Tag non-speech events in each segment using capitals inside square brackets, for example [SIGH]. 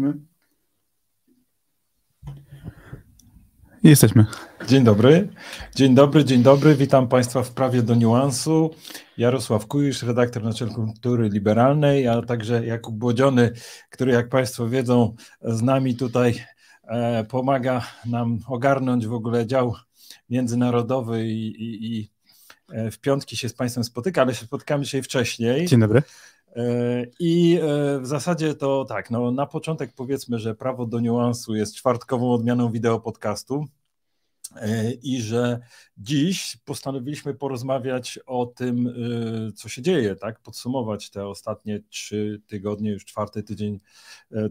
jesteśmy? Jesteśmy. Dzień dobry. Dzień dobry, dzień dobry. Witam Państwa w prawie do niuansu. Jarosław Kujisz, redaktor Naczelny Kultury Liberalnej, a także Jakub Błodziony, który, jak Państwo wiedzą, z nami tutaj e, pomaga nam ogarnąć w ogóle dział międzynarodowy i, i, i e, w piątki się z Państwem spotyka, ale się spotkamy dzisiaj wcześniej. Dzień dobry. E, I e, w zasadzie to tak, no na początek powiedzmy, że prawo do niuansu jest czwartkową odmianą wideo podcastu e, i że dziś postanowiliśmy porozmawiać o tym, co się dzieje, tak? Podsumować te ostatnie trzy tygodnie, już czwarty tydzień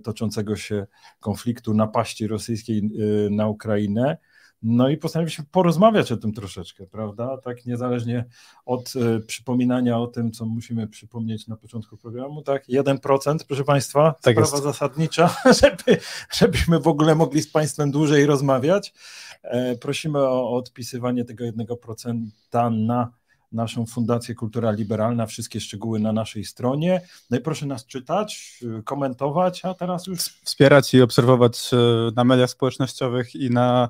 toczącego się konfliktu napaści rosyjskiej na Ukrainę no i postanowiliśmy porozmawiać o tym troszeczkę, prawda? Tak niezależnie od y, przypominania o tym, co musimy przypomnieć na początku programu, tak? 1%, proszę Państwa, tak sprawa jest. zasadnicza, [LAUGHS] żeby, żebyśmy w ogóle mogli z Państwem dłużej rozmawiać. E, prosimy o odpisywanie tego 1% na naszą Fundację Kultura Liberalna. Wszystkie szczegóły na naszej stronie. No i proszę nas czytać, komentować, a teraz już. Wspierać i obserwować e, na mediach społecznościowych i na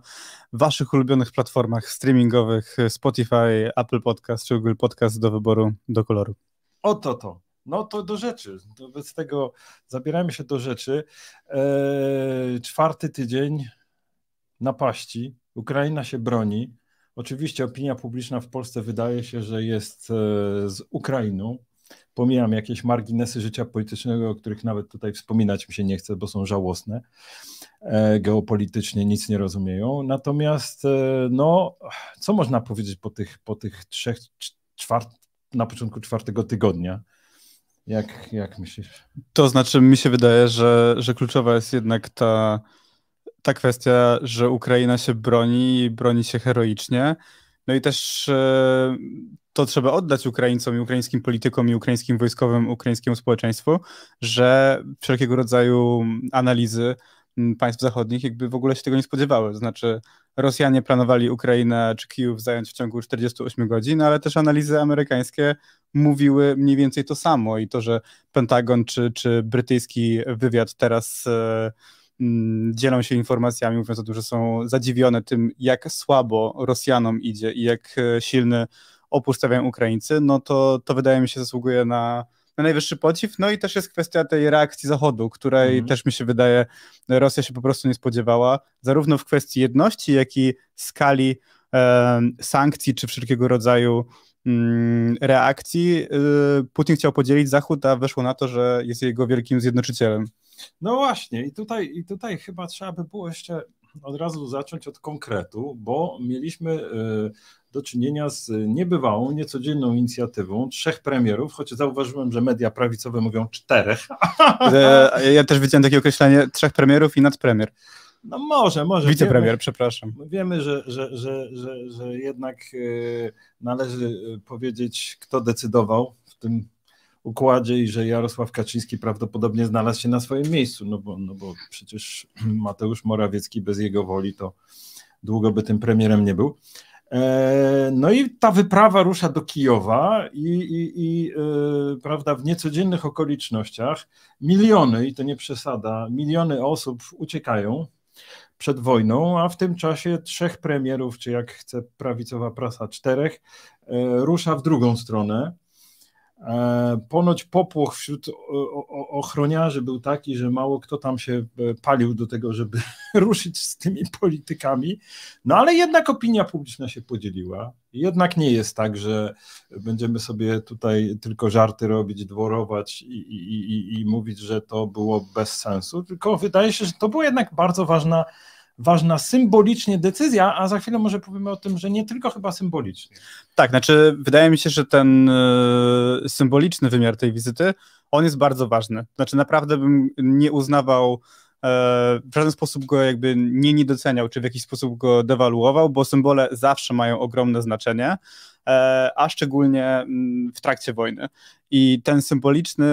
waszych ulubionych platformach streamingowych e, Spotify, Apple Podcast czy Google Podcast do wyboru, do koloru. Oto to. No to do rzeczy. Wobec tego zabieramy się do rzeczy. Eee, czwarty tydzień napaści. Ukraina się broni. Oczywiście opinia publiczna w Polsce wydaje się, że jest e, z Ukrainą. Pomijam jakieś marginesy życia politycznego, o których nawet tutaj wspominać mi się nie chce, bo są żałosne. E, geopolitycznie nic nie rozumieją. Natomiast, e, no, co można powiedzieć po tych, po tych trzech, czwart, na początku czwartego tygodnia? Jak, jak myślisz? To znaczy, mi się wydaje, że, że kluczowa jest jednak ta ta kwestia, że Ukraina się broni i broni się heroicznie. No i też e, to trzeba oddać Ukraińcom i ukraińskim politykom i ukraińskim wojskowym, ukraińskiemu społeczeństwu, że wszelkiego rodzaju analizy państw zachodnich jakby w ogóle się tego nie spodziewały. Znaczy Rosjanie planowali Ukrainę czy Kijów zająć w ciągu 48 godzin, ale też analizy amerykańskie mówiły mniej więcej to samo i to, że Pentagon czy, czy brytyjski wywiad teraz... Yy, Mm, dzielą się informacjami, mówiąc o tym, że są zadziwione tym, jak słabo Rosjanom idzie i jak e, silny opór stawiają Ukraińcy, no to, to wydaje mi się zasługuje na, na najwyższy podziw. No i też jest kwestia tej reakcji Zachodu, której mm. też mi się wydaje Rosja się po prostu nie spodziewała, zarówno w kwestii jedności, jak i skali e, sankcji czy wszelkiego rodzaju mm, reakcji. E, Putin chciał podzielić Zachód, a wyszło na to, że jest jego wielkim zjednoczycielem. No właśnie, i tutaj, i tutaj chyba trzeba by było jeszcze od razu zacząć od konkretu, bo mieliśmy e, do czynienia z niebywałą, niecodzienną inicjatywą trzech premierów, choć zauważyłem, że media prawicowe mówią czterech. [LAUGHS] E, ja też widziałem takie określenie trzech premierów i nadpremier. No może, może. Wicepremier, wiemy, przepraszam. Wiemy, że, że, że, że, jednak e, należy powiedzieć, kto decydował w tym układzie i że Jarosław Kaczyński prawdopodobnie znalazł się na swoim miejscu, no bo, no bo przecież [CLEARS THROAT] Mateusz Morawiecki bez jego woli to długo by tym premierem nie był. E, no i ta wyprawa rusza do Kijowa i, i, i e, prawda, w niecodziennych okolicznościach miliony, i to nie przesada, miliony osób uciekają przed wojną, a w tym czasie trzech premierów, czy jak chce prawicowa prasa, czterech, e, rusza w drugą stronę. E, ponoć popłoch wśród ochroniarzy był taki, że mało kto tam się e, palił do tego, żeby [LAUGHS] ruszyć z tymi politykami. No ale jednak opinia publiczna się podzieliła. Jednak nie jest tak, że będziemy sobie tutaj tylko żarty robić, dworować i, i, i, mówić, że to było bez sensu, tylko wydaje się, że to była jednak bardzo ważna ważna symbolicznie decyzja, a za chwilę może powiemy o tym, że nie tylko chyba symbolicznie. Tak, znaczy wydaje mi się, że ten e, symboliczny wymiar tej wizyty, on jest bardzo ważny. Znaczy naprawdę bym nie uznawał e, w żaden sposób go jakby nie niedoceniał, czy w jakiś sposób go dewaluował, bo symbole zawsze mają ogromne znaczenie, e, a szczególnie mm, w trakcie wojny. I ten symboliczny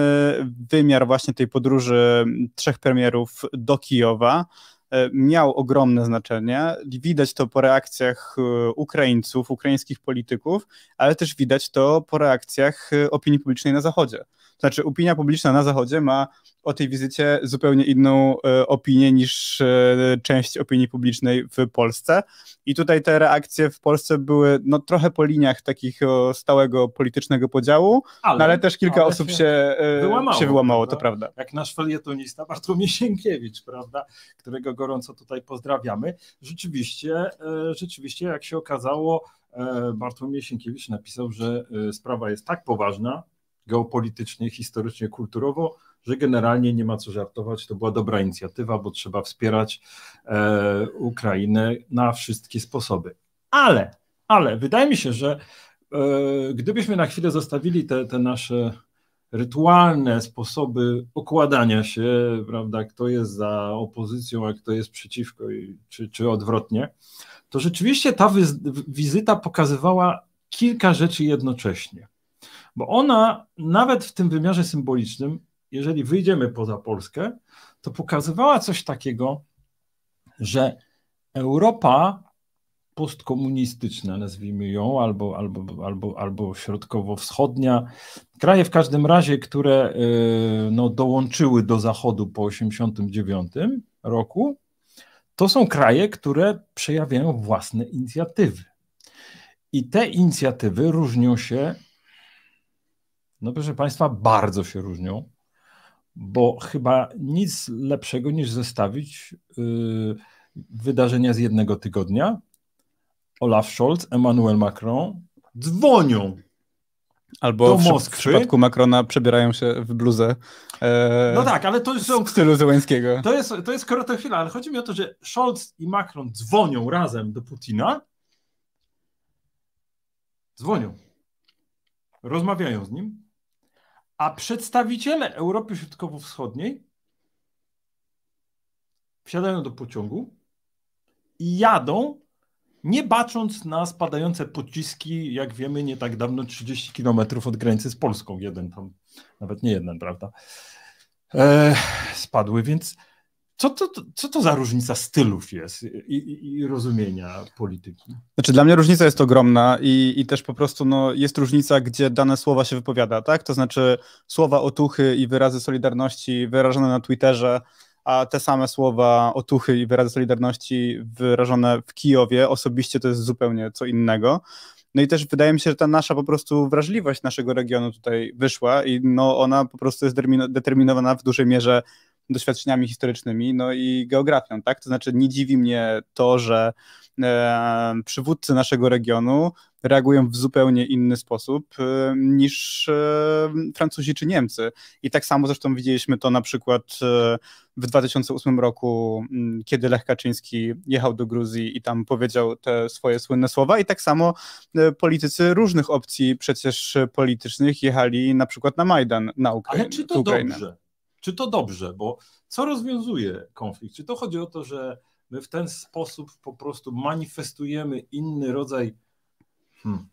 wymiar właśnie tej podróży trzech premierów do Kijowa E, miał ogromne znaczenie. Widać to po reakcjach e, Ukraińców, ukraińskich polityków, ale też widać to po reakcjach e, opinii publicznej na Zachodzie. To znaczy, opinia publiczna na Zachodzie ma o tej wizycie zupełnie inną e, opinię niż e, część opinii publicznej w Polsce. I tutaj te reakcje w Polsce były no, trochę po liniach takich stałego politycznego podziału, ale, no, ale też kilka ale osób się, się e, wyłamało, się wyłamało prawda? to prawda. Jak nasz felietonista Bartłomiej Sienkiewicz, prawda, którego gorąco tutaj pozdrawiamy. Rzeczywiście, rzeczywiście jak się okazało, Bartłomiej Sienkiewicz napisał, że sprawa jest tak poważna, geopolitycznie, historycznie, kulturowo, że generalnie nie ma co żartować, to była dobra inicjatywa, bo trzeba wspierać e, Ukrainę na wszystkie sposoby. Ale, ale wydaje mi się, że e, gdybyśmy na chwilę zostawili te, te nasze rytualne sposoby okładania się, prawda, kto jest za opozycją, a kto jest przeciwko, i, czy, czy odwrotnie, to rzeczywiście ta wizyta pokazywała kilka rzeczy jednocześnie. Bo ona nawet w tym wymiarze symbolicznym jeżeli wyjdziemy poza Polskę, to pokazywała coś takiego, że Europa postkomunistyczna, nazwijmy ją, albo, albo, albo, albo środkowo-wschodnia. Kraje w każdym razie, które y, no, dołączyły do Zachodu po 1989 roku, to są kraje, które przejawiają własne inicjatywy. I te inicjatywy różnią się, no proszę Państwa, bardzo się różnią bo chyba nic lepszego niż zestawić y, wydarzenia z jednego tygodnia. Olaf Scholz, Emmanuel Macron dzwonią Albo w, w przypadku Macrona przebierają się w bluzę. E, no tak, ale to jest są. W stylu Zełęckiego. To jest, to jest chwila, ale chodzi mi o to, że Scholz i Macron dzwonią razem do Putina. Dzwonią. Rozmawiają z nim a przedstawiciele Europy Środkowo-Wschodniej wsiadają do pociągu i jadą, nie bacząc na spadające pociski, jak wiemy, nie tak dawno 30 kilometrów od granicy z Polską. Jeden tam, nawet nie jeden, prawda? E, spadły, więc co to, co to za różnica stylów jest i, i, i, rozumienia polityki? Znaczy dla mnie różnica jest ogromna i, i też po prostu no, jest różnica, gdzie dane słowa się wypowiada, tak? To znaczy słowa otuchy i wyrazy solidarności wyrażone na Twitterze, a te same słowa otuchy i wyrazy solidarności wyrażone w Kijowie osobiście to jest zupełnie co innego. No i też wydaje mi się, że ta nasza po prostu wrażliwość naszego regionu tutaj wyszła i no ona po prostu jest determinowana w dużej mierze doświadczeniami historycznymi, no i geografią, tak? To znaczy nie dziwi mnie to, że e, przywódcy naszego regionu reagują w zupełnie inny sposób e, niż e, Francuzi czy Niemcy. I tak samo zresztą widzieliśmy to na przykład e, w 2008 roku, mm, kiedy Lech Kaczyński jechał do Gruzji i tam powiedział te swoje słynne słowa i tak samo e, politycy różnych opcji przecież politycznych jechali na przykład na Majdan na Ukrainę. Ale czy to dobrze? Czy to dobrze? Bo co rozwiązuje konflikt? Czy to chodzi o to, że my w ten sposób po prostu manifestujemy inny rodzaj hmm,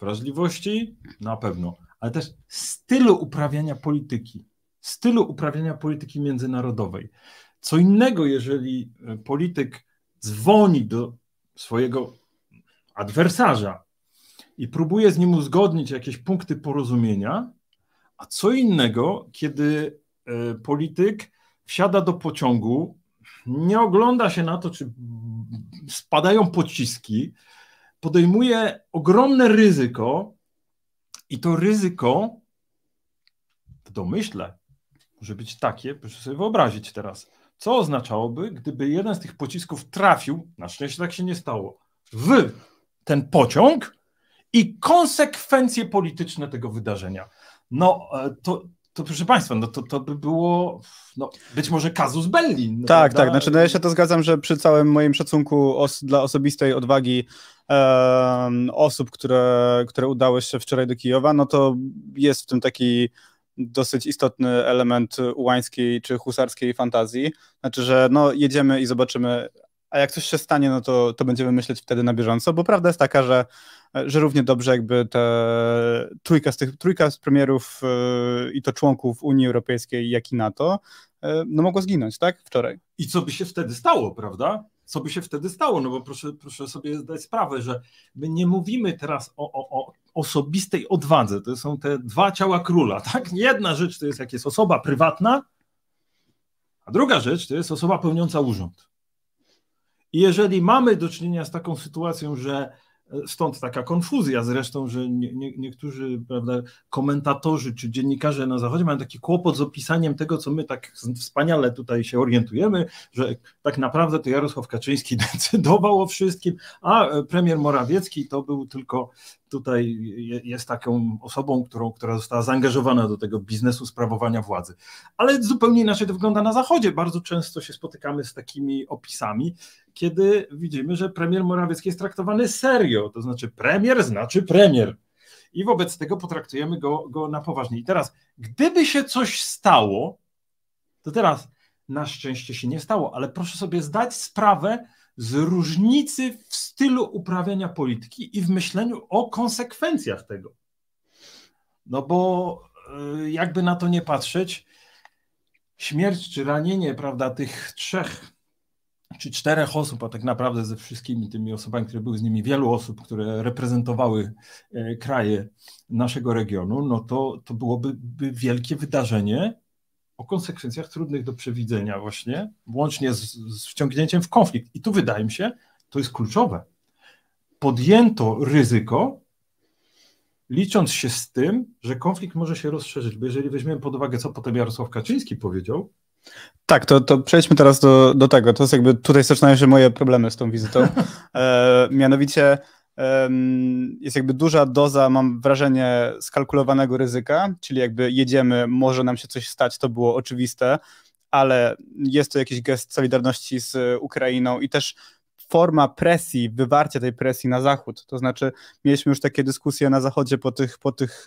wrażliwości? Na pewno, ale też stylu uprawiania polityki, stylu uprawiania polityki międzynarodowej. Co innego, jeżeli e, polityk dzwoni do swojego adwersarza i próbuje z nim uzgodnić jakieś punkty porozumienia, a co innego, kiedy Y, polityk wsiada do pociągu, nie ogląda się na to, czy spadają pociski, podejmuje ogromne ryzyko i to ryzyko w domyśle może być takie, proszę sobie wyobrazić teraz, co oznaczałoby, gdyby jeden z tych pocisków trafił, na szczęście tak się nie stało, w ten pociąg i konsekwencje polityczne tego wydarzenia. No e, to to proszę Państwa, no to, to by było no, być może kazus belli. No tak, tak prawda? tak. Znaczy, no ja się to zgadzam, że przy całym moim szacunku os dla osobistej odwagi e, osób, które, które udały się wczoraj do Kijowa, no to jest w tym taki dosyć istotny element ułańskiej czy husarskiej fantazji. Znaczy, że no, jedziemy i zobaczymy, a jak coś się stanie, no to, to będziemy myśleć wtedy na bieżąco, bo prawda jest taka, że E, że równie dobrze jakby te trójka z tych trójka z premierów e, i to członków Unii Europejskiej, jak i NATO, e, no mogło zginąć, tak? Wczoraj. I co by się wtedy stało, prawda? Co by się wtedy stało? No bo proszę, proszę sobie zdać sprawę, że my nie mówimy teraz o, o, o osobistej odwadze. To są te dwa ciała króla, [LAUGHS] tak? Jedna rzecz to jest, jak jest osoba prywatna, a druga rzecz to jest osoba pełniąca urząd. I jeżeli mamy do czynienia z taką sytuacją, że Stąd taka konfuzja zresztą, że nie, nie, niektórzy prawda, komentatorzy czy dziennikarze na Zachodzie mają taki kłopot z opisaniem tego, co my tak wspaniale tutaj się orientujemy, że tak naprawdę to Jarosław Kaczyński [LAUGHS] decydował o wszystkim, a e, premier Morawiecki to był tylko tutaj jest taką osobą, którą, która została zaangażowana do tego biznesu sprawowania władzy. Ale zupełnie inaczej to wygląda na Zachodzie. Bardzo często się spotykamy z takimi opisami kiedy widzimy, że premier Morawiecki jest traktowany serio, to znaczy premier znaczy premier. I wobec tego potraktujemy go, go na poważnie. I teraz, gdyby się coś stało, to teraz na szczęście się nie stało, ale proszę sobie zdać sprawę z różnicy w stylu uprawiania polityki i w myśleniu o konsekwencjach tego. No bo e, jakby na to nie patrzeć, śmierć czy ranienie, prawda, tych trzech czy czterech osób, a tak naprawdę ze wszystkimi tymi osobami, które były z nimi, wielu osób, które reprezentowały e, kraje naszego regionu, no to, to byłoby wielkie wydarzenie o konsekwencjach trudnych do przewidzenia właśnie, łącznie z, z wciągnięciem w konflikt. I tu wydaje mi się, to jest kluczowe. Podjęto ryzyko, licząc się z tym, że konflikt może się rozszerzyć, bo jeżeli weźmiemy pod uwagę, co potem Jarosław Kaczyński powiedział, tak, to, to przejdźmy teraz do, do tego. To jest jakby tutaj zaczynają się moje problemy z tą wizytą. [LAUGHS] E, mianowicie e, jest jakby duża doza, mam wrażenie, skalkulowanego ryzyka, czyli jakby jedziemy, może nam się coś stać, to było oczywiste, ale jest to jakiś gest solidarności z Ukrainą i też forma presji, wywarcia tej presji na Zachód. To znaczy, mieliśmy już takie dyskusje na Zachodzie po tych, po tych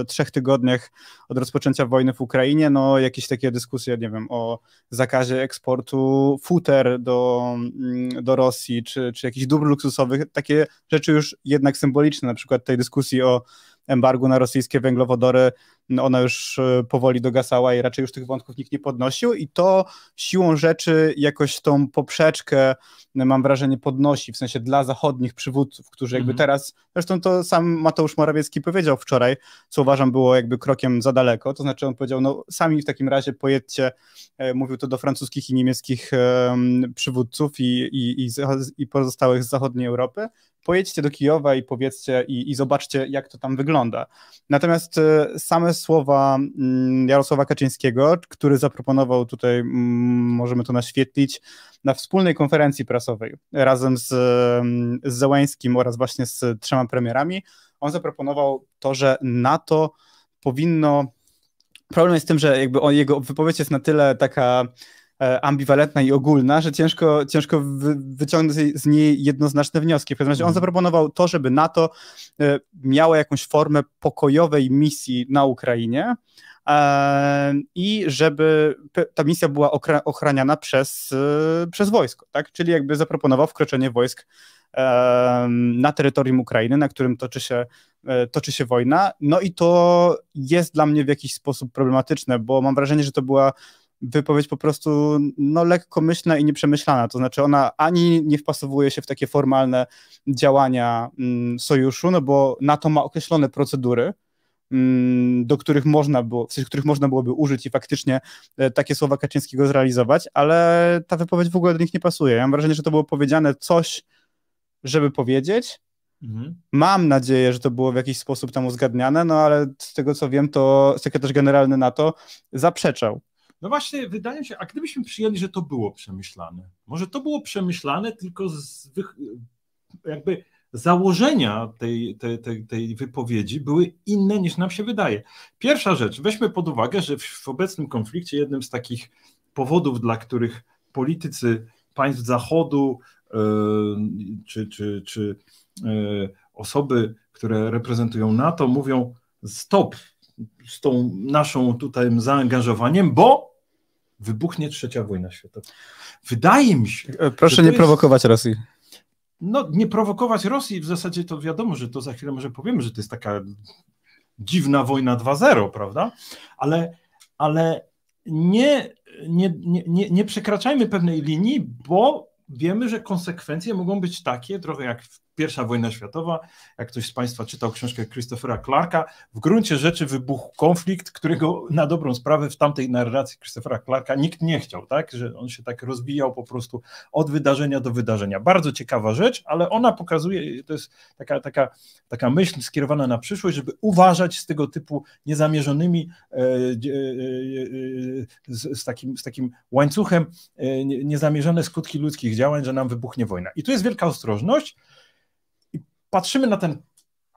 e, trzech tygodniach od rozpoczęcia wojny w Ukrainie, no jakieś takie dyskusje, nie wiem, o zakazie eksportu futer do, mm, do Rosji, czy, czy jakichś dóbr luksusowych, takie rzeczy już jednak symboliczne, na przykład tej dyskusji o embargu na rosyjskie węglowodory no ona już e, powoli dogasała i raczej już tych wątków nikt nie podnosił i to siłą rzeczy jakoś tą poprzeczkę e, mam wrażenie podnosi, w sensie dla zachodnich przywódców, którzy jakby mhm. teraz, zresztą to sam Mateusz Morawiecki powiedział wczoraj, co uważam było jakby krokiem za daleko, to znaczy on powiedział, no sami w takim razie pojedźcie, e, mówił to do francuskich i niemieckich przywódców i, i, i, i pozostałych z zachodniej Europy, pojedźcie do Kijowa i powiedzcie i, i zobaczcie, jak to tam wygląda. Natomiast same słowa mm, Jarosława Kaczyńskiego, który zaproponował tutaj, mm, możemy to naświetlić, na wspólnej konferencji prasowej razem z, mm, z Zełańskim oraz właśnie z trzema premierami. On zaproponował to, że NATO powinno. Problem jest w tym, że jakby jego wypowiedź jest na tyle taka E, ambiwalentna i ogólna, że ciężko, ciężko wyciągnąć z niej jednoznaczne wnioski. W każdym razie on mhm. zaproponował to, żeby NATO e, miało jakąś formę pokojowej misji na Ukrainie e, i żeby ta misja była ochraniana przez, przez wojsko, tak? czyli jakby zaproponował wkroczenie wojsk na terytorium Ukrainy, na którym toczy się, toczy się wojna. No i to jest dla mnie w jakiś sposób problematyczne, bo mam wrażenie, że to była wypowiedź po prostu no, lekkomyślna i nieprzemyślana. To znaczy ona ani nie wpasowuje się w takie formalne działania mm, sojuszu, no bo NATO ma określone procedury, mm, do których można było, w sensie, których można byłoby użyć i faktycznie e, takie słowa Kaczyńskiego zrealizować, ale ta wypowiedź w ogóle do nich nie pasuje. Ja mam wrażenie, że to było powiedziane coś, żeby powiedzieć. Mhm. Mam nadzieję, że to było w jakiś sposób tam uzgadniane, no ale z tego co wiem, to sekretarz generalny NATO zaprzeczał no właśnie, wydaje mi się, a gdybyśmy przyjęli, że to było przemyślane, może to było przemyślane, tylko z, jakby założenia tej, tej, tej, tej wypowiedzi były inne niż nam się wydaje. Pierwsza rzecz, weźmy pod uwagę, że w, w obecnym konflikcie jednym z takich powodów, dla których politycy państw Zachodu yy, czy, czy, czy yy, osoby, które reprezentują NATO, mówią stop z tą naszą tutaj zaangażowaniem, bo wybuchnie trzecia wojna światowa. Wydaje mi się. E, proszę nie jest... prowokować Rosji. No, nie prowokować Rosji w zasadzie to wiadomo, że to za chwilę może powiemy, że to jest taka dziwna wojna 2.0, prawda? Ale, ale nie, nie, nie, nie przekraczajmy pewnej linii, bo wiemy, że konsekwencje mogą być takie, trochę jak w pierwsza wojna światowa. Jak ktoś z Państwa czytał książkę Christophera Clarka, w gruncie rzeczy wybuchł konflikt, którego na dobrą sprawę w tamtej narracji Christophera Clarka nikt nie chciał, tak? Że on się tak rozbijał po prostu od wydarzenia do wydarzenia. Bardzo ciekawa rzecz, ale ona pokazuje, to jest taka, taka, taka myśl skierowana na przyszłość, żeby uważać z tego typu niezamierzonymi, e, e, e, z, z takim, z takim łańcuchem niezamierzone skutki ludzkich działań, że nam wybuchnie wojna. I tu jest wielka ostrożność, patrzymy na ten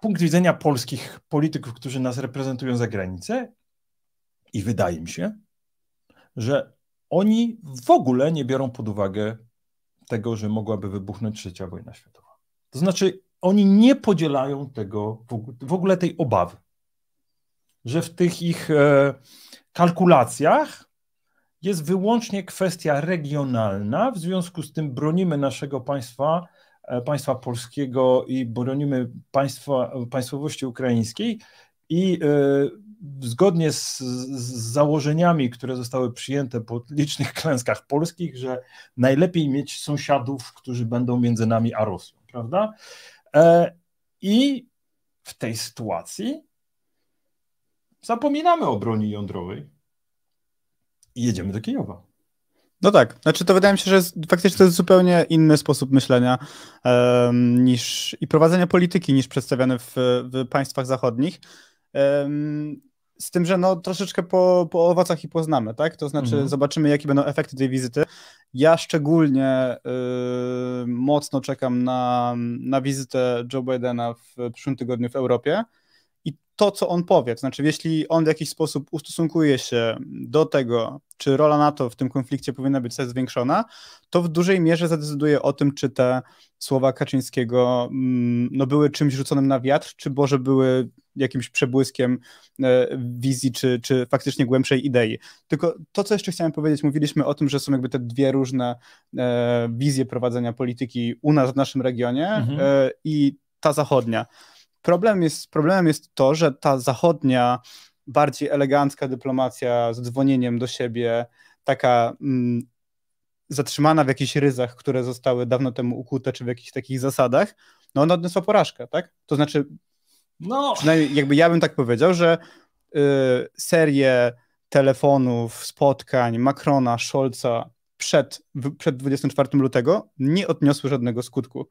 punkt widzenia polskich polityków, którzy nas reprezentują za granicę i wydaje mi się, że oni w ogóle nie biorą pod uwagę tego, że mogłaby wybuchnąć trzecia wojna światowa. To znaczy, oni nie podzielają tego, w ogóle tej obawy, że w tych ich e, kalkulacjach jest wyłącznie kwestia regionalna, w związku z tym bronimy naszego państwa E, państwa polskiego i bronimy państwa, państwowości ukraińskiej i e, zgodnie z, z, założeniami, które zostały przyjęte po licznych klęskach polskich, że najlepiej mieć sąsiadów, którzy będą między nami a Rosją, prawda? E, I w tej sytuacji zapominamy o broni jądrowej i jedziemy do Kijowa. No tak, znaczy to wydaje mi się, że jest, faktycznie to jest zupełnie inny sposób myślenia um, niż i prowadzenia polityki niż przedstawiany w, w państwach zachodnich. Um, z tym, że no troszeczkę po, po owocach i poznamy, tak? To znaczy mhm. zobaczymy, jakie będą efekty tej wizyty. Ja szczególnie y, mocno czekam na, na wizytę Joe Bidena w przyszłym tygodniu w Europie to, co on powie. To znaczy, jeśli on w jakiś sposób ustosunkuje się do tego, czy rola NATO w tym konflikcie powinna być zwiększona, to w dużej mierze zadecyduje o tym, czy te słowa Kaczyńskiego mm, no, były czymś rzuconym na wiatr, czy może były jakimś przebłyskiem e, wizji, czy, czy faktycznie głębszej idei. Tylko to, co jeszcze chciałem powiedzieć, mówiliśmy o tym, że są jakby te dwie różne e, wizje prowadzenia polityki u nas w naszym regionie mhm. E, i ta zachodnia problem jest, problemem jest to, że ta zachodnia, bardziej elegancka dyplomacja z dzwonieniem do siebie, taka mm, zatrzymana w jakichś ryzach, które zostały dawno temu ukute, czy w jakichś takich zasadach, no ona odniosła porażkę, tak? To znaczy, no. przynajmniej jakby ja bym tak powiedział, że y, serię telefonów, spotkań Macrona, Scholza przed, przed 24 lutego nie odniosły żadnego skutku.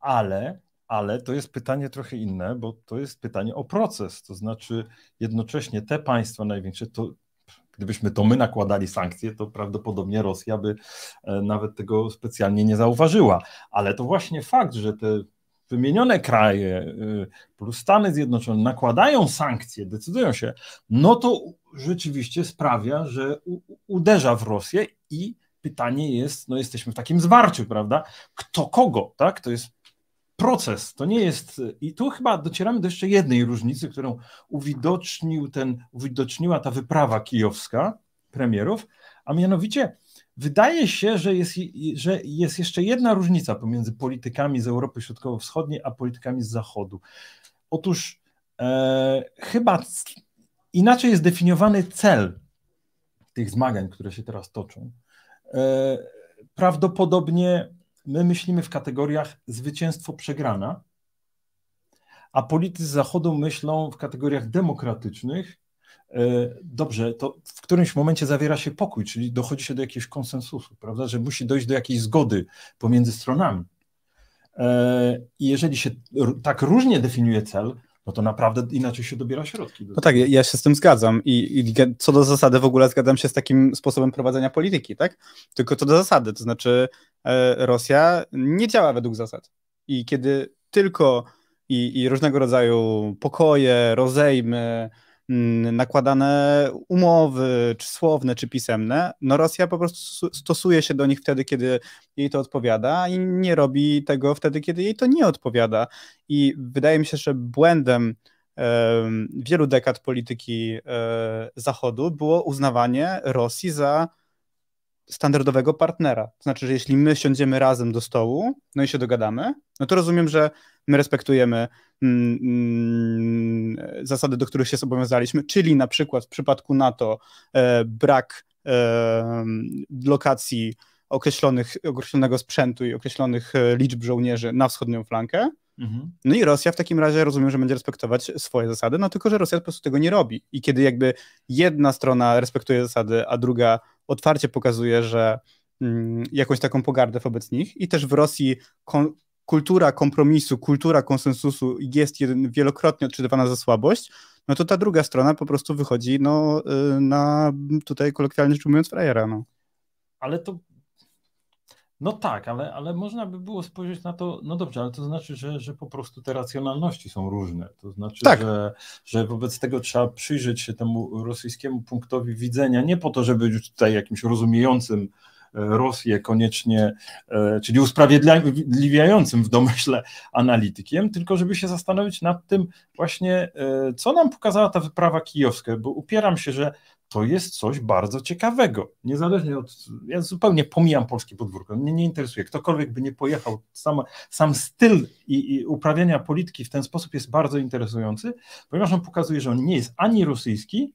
Ale ale to jest pytanie trochę inne, bo to jest pytanie o proces. To znaczy, jednocześnie te państwa największe, to gdybyśmy to my nakładali sankcje, to prawdopodobnie Rosja by e, nawet tego specjalnie nie zauważyła. Ale to właśnie fakt, że te wymienione kraje y, plus Stany Zjednoczone nakładają sankcje, decydują się, no to rzeczywiście sprawia, że uderza w Rosję i pytanie jest, no jesteśmy w takim zwarciu, prawda? Kto kogo, tak? To jest proces. To nie jest. I tu chyba docieramy do jeszcze jednej różnicy, którą uwidocznił ten, uwidoczniła ta wyprawa kijowska premierów, a mianowicie wydaje się, że jest, że jest jeszcze jedna różnica pomiędzy politykami z Europy Środkowo-Wschodniej a politykami z Zachodu. Otóż e, chyba inaczej jest definiowany cel tych zmagań, które się teraz toczą. E, prawdopodobnie my myślimy w kategoriach zwycięstwo-przegrana, a politycy Zachodu myślą w kategoriach demokratycznych. E, dobrze, to w którymś momencie zawiera się pokój, czyli dochodzi się do jakiegoś konsensusu, prawda, że musi dojść do jakiejś zgody pomiędzy stronami. E, I jeżeli się tak różnie definiuje cel, no to naprawdę inaczej się dobiera środki. Do no tak, ja się z tym zgadzam I, i, co do zasady w ogóle zgadzam się z takim sposobem prowadzenia polityki, tak? Tylko co do zasady, to znaczy e, Rosja nie działa według zasad i kiedy tylko i, i różnego rodzaju pokoje, rozejmy, Mm, nakładane umowy, czy słowne, czy pisemne, no Rosja po prostu stosuje się do nich wtedy, kiedy jej to odpowiada i nie robi tego wtedy, kiedy jej to nie odpowiada. I wydaje mi się, że błędem wielu dekad polityki e, Zachodu było uznawanie Rosji za standardowego partnera. To znaczy, że jeśli my siądziemy razem do stołu, no i się dogadamy, no to rozumiem, że my respektujemy mm, mm zasady, do których się zobowiązaliśmy, czyli na przykład w przypadku NATO e, brak e, lokacji określonych, określonego sprzętu i określonych e, liczb żołnierzy na wschodnią flankę, Mhm. No i Rosja w takim razie rozumiem, że będzie respektować swoje zasady, no tylko, że Rosja po prostu tego nie robi. I kiedy jakby jedna strona respektuje zasady, a druga otwarcie pokazuje, że mm, jakąś taką pogardę wobec nich i też w Rosji kon- kultura kompromisu, kultura konsensusu jest jeden, wielokrotnie odczytywana za słabość, no to ta druga strona po prostu wychodzi no, y, na tutaj kolokwialnie rzecz ujmując frajera. No. Ale to no tak, ale, ale można by było spojrzeć na to, no dobrze, ale to znaczy, że, że po prostu te racjonalności są różne. To znaczy, tak. że, że wobec tego trzeba przyjrzeć się temu rosyjskiemu punktowi widzenia, nie po to, żeby być tutaj jakimś rozumiejącym e, Rosję koniecznie, e, czyli usprawiedliwiającym w domyśle analitykiem, tylko żeby się zastanowić nad tym właśnie, e, co nam pokazała ta wyprawa kijowska, bo upieram się, że to jest coś bardzo ciekawego. Niezależnie od. Ja zupełnie pomijam polskie podwórko, mnie nie interesuje. Ktokolwiek by nie pojechał, sam, sam styl i, i uprawiania polityki w ten sposób jest bardzo interesujący, ponieważ on pokazuje, że on nie jest ani rosyjski,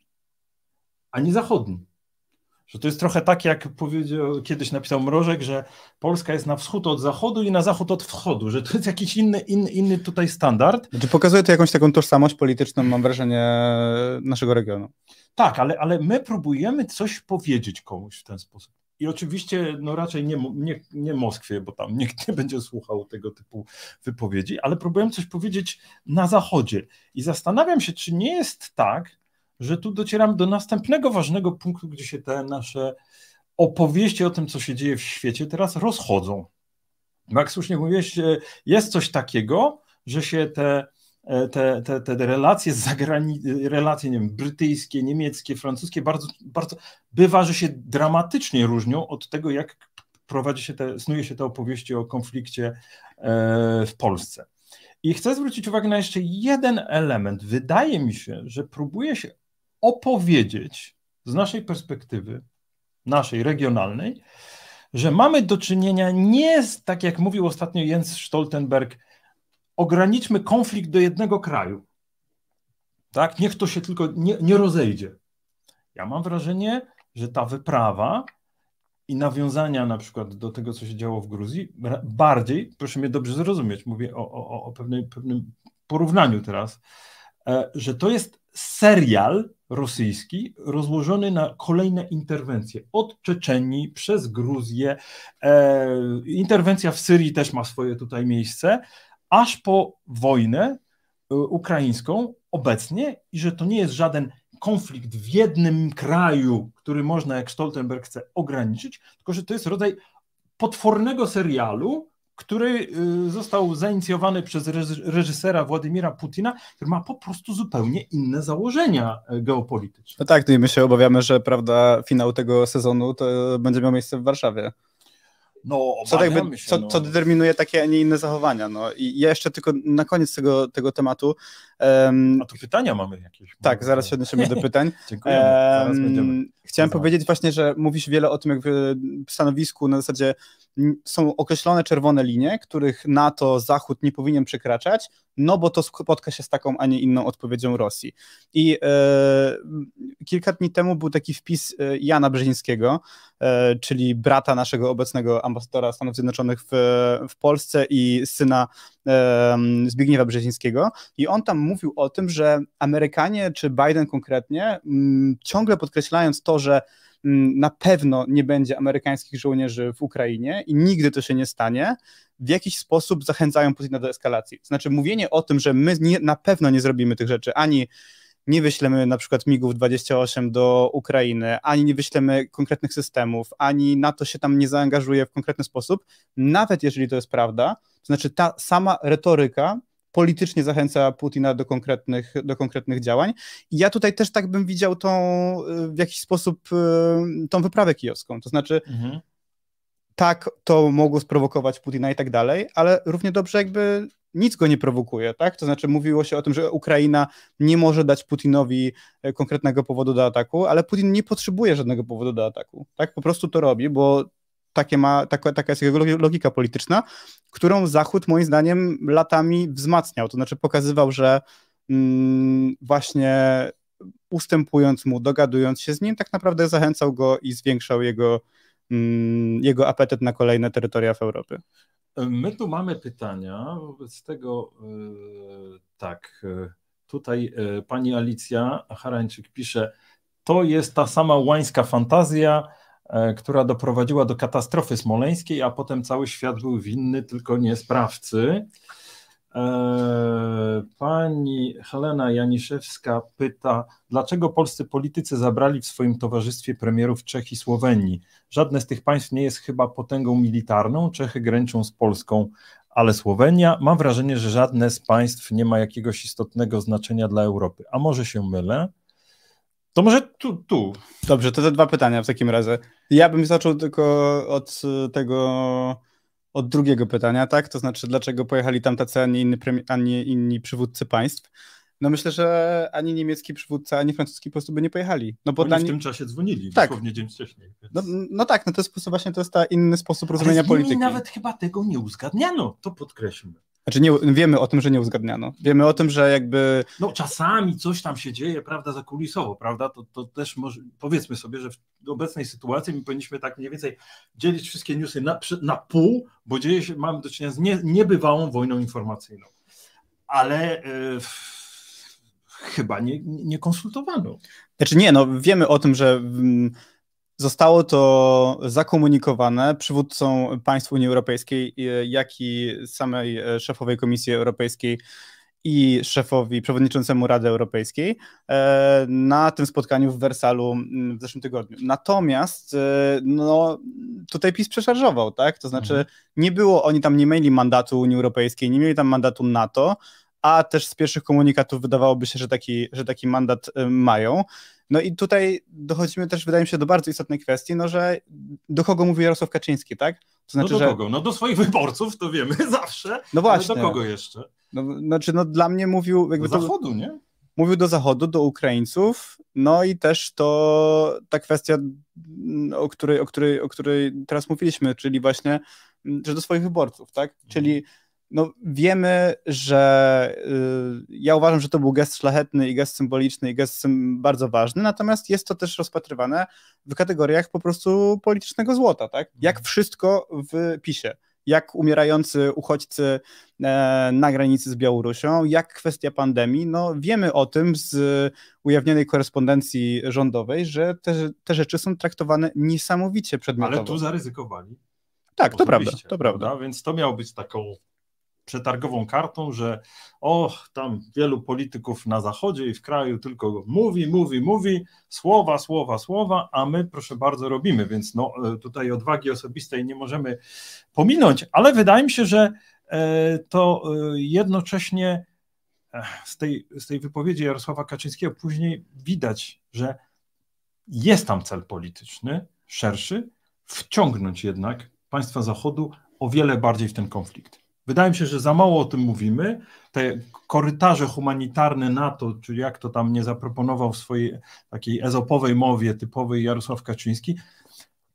ani zachodni. Że to jest trochę tak, jak powiedział, kiedyś napisał Mrożek, że Polska jest na wschód od zachodu i na zachód od wschodu, że to jest jakiś inny, inny, inny tutaj standard. Czy znaczy, pokazuje to jakąś taką tożsamość polityczną, mam wrażenie, naszego regionu. Tak, ale, ale my próbujemy coś powiedzieć komuś w ten sposób. I oczywiście, no raczej nie, nie, nie Moskwie, bo tam nikt nie będzie słuchał tego typu wypowiedzi, ale próbujemy coś powiedzieć na Zachodzie. I zastanawiam się, czy nie jest tak, że tu docieramy do następnego ważnego punktu, gdzie się te nasze opowieści o tym, co się dzieje w świecie, teraz rozchodzą. jak słusznie mówiłeś, jest coś takiego, że się te, e, te, te, te relacje z relacje nie wiem, brytyjskie, niemieckie, francuskie, bardzo, bardzo bywa, że się dramatycznie różnią od tego, jak prowadzi się te, snuje się te opowieści o konflikcie e, w Polsce. I chcę zwrócić uwagę na jeszcze jeden element. Wydaje mi się, że próbuje się opowiedzieć z naszej perspektywy, naszej regionalnej, że mamy do czynienia nie z, tak jak mówił ostatnio Jens Stoltenberg, ograniczmy konflikt do jednego kraju. Tak? Niech to się tylko nie, nie rozejdzie. Ja mam wrażenie, że ta wyprawa i nawiązania na przykład do tego, co się działo w Gruzji, bardziej, proszę mnie dobrze zrozumieć, mówię o, o, o pewnej, pewnym porównaniu teraz, E, że to jest serial rosyjski rozłożony na kolejne interwencje od Czeczenii przez Gruzję. E, interwencja w Syrii też ma swoje tutaj miejsce, aż po wojnę e, ukraińską obecnie i że to nie jest żaden konflikt w jednym kraju, który można, jak Stoltenberg chce, ograniczyć, tylko że to jest rodzaj potwornego serialu, który y, został zainicjowany przez reżysera Władimira Putina, który ma po prostu zupełnie inne założenia e, geopolityczne. No tak, no i my się obawiamy, że prawda, finał tego sezonu to będzie miał miejsce w Warszawie. No, co, tak by, się, co, no. co determinuje takie, a nie inne zachowania. No. I ja jeszcze tylko na koniec tego, tego tematu Um, A tu pytania mamy jakieś. Tak, zaraz się odniesiemy do [LAUGHS] pytań. Dziękuję. Um, chciałem powiedzieć właśnie, że mówisz wiele o tym, jak w stanowisku na zasadzie są określone czerwone linie, których NATO, Zachód nie powinien przekraczać, no bo to spotka się z taką, a nie inną odpowiedzią Rosji. I e, kilka dni temu był taki wpis e, Jana Brzezińskiego, e, czyli brata naszego obecnego ambasadora Stanów Zjednoczonych w, w Polsce i syna Zbigniewa Brzezińskiego i on tam mówił o tym, że Amerykanie, czy Biden konkretnie, mm, ciągle podkreślając to, że mm, na pewno nie będzie amerykańskich żołnierzy w Ukrainie i nigdy to się nie stanie, w jakiś sposób zachęcają Putina do eskalacji. Znaczy mówienie o tym, że my nie, na pewno nie zrobimy tych rzeczy ani nie wyślemy na przykład MIGów 28 do Ukrainy, ani nie wyślemy konkretnych systemów, ani NATO się tam nie zaangażuje w konkretny sposób, nawet jeżeli to jest prawda, to znaczy ta sama retoryka politycznie zachęca Putina do konkretnych, do konkretnych działań. I ja tutaj też tak bym widział tą y, w jakiś sposób y, tą wyprawę kijowską. To znaczy, mhm. tak, to mogło sprowokować Putina i tak dalej, ale równie dobrze jakby nic go nie prowokuje, tak? To znaczy mówiło się o tym, że Ukraina nie może dać Putinowi e, konkretnego powodu do ataku, ale Putin nie potrzebuje żadnego powodu do ataku, tak? Po prostu to robi, bo takie ma, taka, taka jest jego logika polityczna, którą Zachód moim zdaniem latami wzmacniał, to znaczy pokazywał, że mm, właśnie ustępując mu, dogadując się z nim, tak naprawdę zachęcał go i zwiększał jego, mm, jego apetyt na kolejne terytoria w Europie. My tu mamy pytania, wobec tego e, tak, e, tutaj e, pani Alicja Harańczyk pisze, to jest ta sama łańska fantazja, która doprowadziła do katastrofy smoleńskiej, a potem cały świat był winny, tylko nie sprawcy. Eee, pani Helena Janiszewska pyta, dlaczego polscy politycy zabrali w swoim towarzystwie premierów Czech i Słowenii? Żadne z tych państw nie jest chyba potęgą militarną, Czechy graniczą z Polską, ale Słowenia, mam wrażenie, że żadne z państw nie ma jakiegoś istotnego znaczenia dla Europy. A może się mylę? To może tu, tu. Dobrze, to te dwa pytania w takim razie. Ja bym zaczął tylko od tego od drugiego pytania, tak? To znaczy, dlaczego pojechali tam tacy, a nie, inny, a nie inni przywódcy państw? No myślę, że ani niemiecki przywódca, ani francuski po prostu by nie pojechali. No bo Oni w tym czasie dzwonili, tak. dosłownie dzień wcześniej. Więc... No, no, tak, no to jest po prostu właśnie to jest ta inny sposób rozumienia Ale z polityki. nawet chyba tego nie uzgadniano, to podkreślmy. Znaczy nie, wiemy o tym, że nie uzgadniano. Wiemy o tym, że jakby... No czasami coś tam się dzieje, prawda, zakulisowo, prawda? To, to też może, powiedzmy sobie, że w obecnej sytuacji my powinniśmy tak mniej więcej dzielić wszystkie newsy na, na pół, bo dzieje się, mamy do czynienia z nie, niebywałą wojną informacyjną. Ale... Yy, chyba nie, nie konsultowano. Znaczy nie, no wiemy o tym, że... Zostało to zakomunikowane przywódcom państw Unii Europejskiej, e, jak i samej e, szefowej Komisji Europejskiej i szefowi, przewodniczącemu Rady Europejskiej e, na tym spotkaniu w Wersalu w zeszłym tygodniu. Natomiast no, tutaj PiS przeszarżował, tak? To znaczy mhm. nie było, oni tam nie mieli mandatu Unii Europejskiej, nie mieli tam mandatu NATO, a też z pierwszych komunikatów wydawałoby się, że taki, że taki mandat y, mają. No i tutaj dochodzimy też, wydaje mi się, do bardzo istotnej kwestii, no że do kogo mówi Jarosław Kaczyński, tak? To znaczy, no do kogo? Że... No do swoich wyborców, to wiemy [LAUGHS] zawsze. No właśnie. Ale do kogo jeszcze? No, znaczy, no dla mnie mówił... Jakby do Zachodu, to... nie? mówił do Zachodu, do Ukraińców, no i też to ta kwestia, mm, o której, o której, o której teraz mówiliśmy, czyli właśnie, mm, że do swoich wyborców, tak? Czyli mhm no, wiemy, że y, ja uważam, że to był gest szlachetny i gest symboliczny i gest bardzo ważny, natomiast jest to też rozpatrywane w kategoriach po prostu politycznego złota, tak? Mhm. Jak wszystko w PiSie. Jak umierający uchodźcy e, na granicy z Białorusią, jak kwestia pandemii. No, wiemy o tym z ujawnionej korespondencji rządowej, że te, te rzeczy są traktowane niesamowicie przedmiotowo. Ale tu zaryzykowali. Tak, to prawda, to prawda. Więc to miało być taką przetargową kartą, że o, tam wielu polityków na zachodzie i w kraju tylko mówi, mówi, mówi, słowa, słowa, słowa, a my proszę bardzo robimy, więc no, e, tutaj odwagi osobistej nie możemy pominąć, ale wydaje mi się, że e, to e, jednocześnie z tej, z tej wypowiedzi Jarosława Kaczyńskiego później widać, że jest tam cel polityczny, szerszy, wciągnąć jednak państwa Zachodu o wiele bardziej w ten konflikt. Wydaje mi się, że za mało o tym mówimy. Te korytarze humanitarne NATO, czyli jak to tam nie zaproponował w swojej takiej ezopowej mowie typowej Jarosław Kaczyński,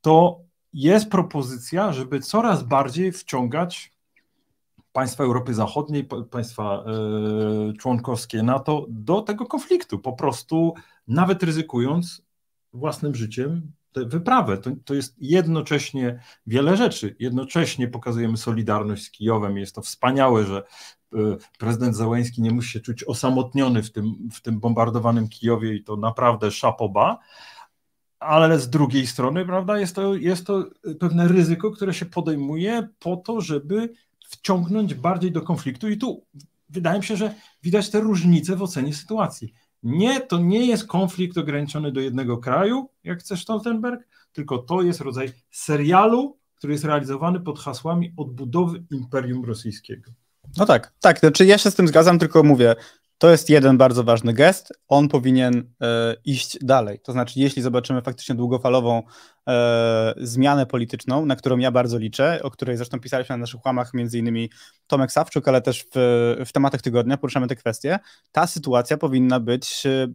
to jest propozycja, żeby coraz bardziej wciągać państwa Europy Zachodniej, państwa y, członkowskie NATO do tego konfliktu, po prostu nawet ryzykując własnym życiem, wyprawę. To, to jest jednocześnie wiele rzeczy. Jednocześnie pokazujemy solidarność z Kijowem. Jest to wspaniałe, że e, prezydent Załęski nie musi się czuć osamotniony w tym, w tym bombardowanym Kijowie i to naprawdę szapoba. Ale z drugiej strony, prawda, jest to, jest to pewne ryzyko, które się podejmuje po to, żeby wciągnąć bardziej do konfliktu. I tu wydaje mi się, że widać te różnice w ocenie sytuacji. Nie, to nie jest konflikt ograniczony do jednego kraju, jak chce Stoltenberg, tylko to jest rodzaj serialu, który jest realizowany pod hasłami odbudowy Imperium Rosyjskiego. No tak, tak, znaczy ja się z tym zgadzam, tylko mówię, to jest jeden bardzo ważny gest. On powinien e, iść dalej. To znaczy, jeśli zobaczymy faktycznie długofalową e, zmianę polityczną, na którą ja bardzo liczę, o której zresztą pisaliśmy na naszych łamach między innymi Tomek Sawczuk, ale też w, w tematach tygodnia poruszamy te kwestie, ta sytuacja powinna być e,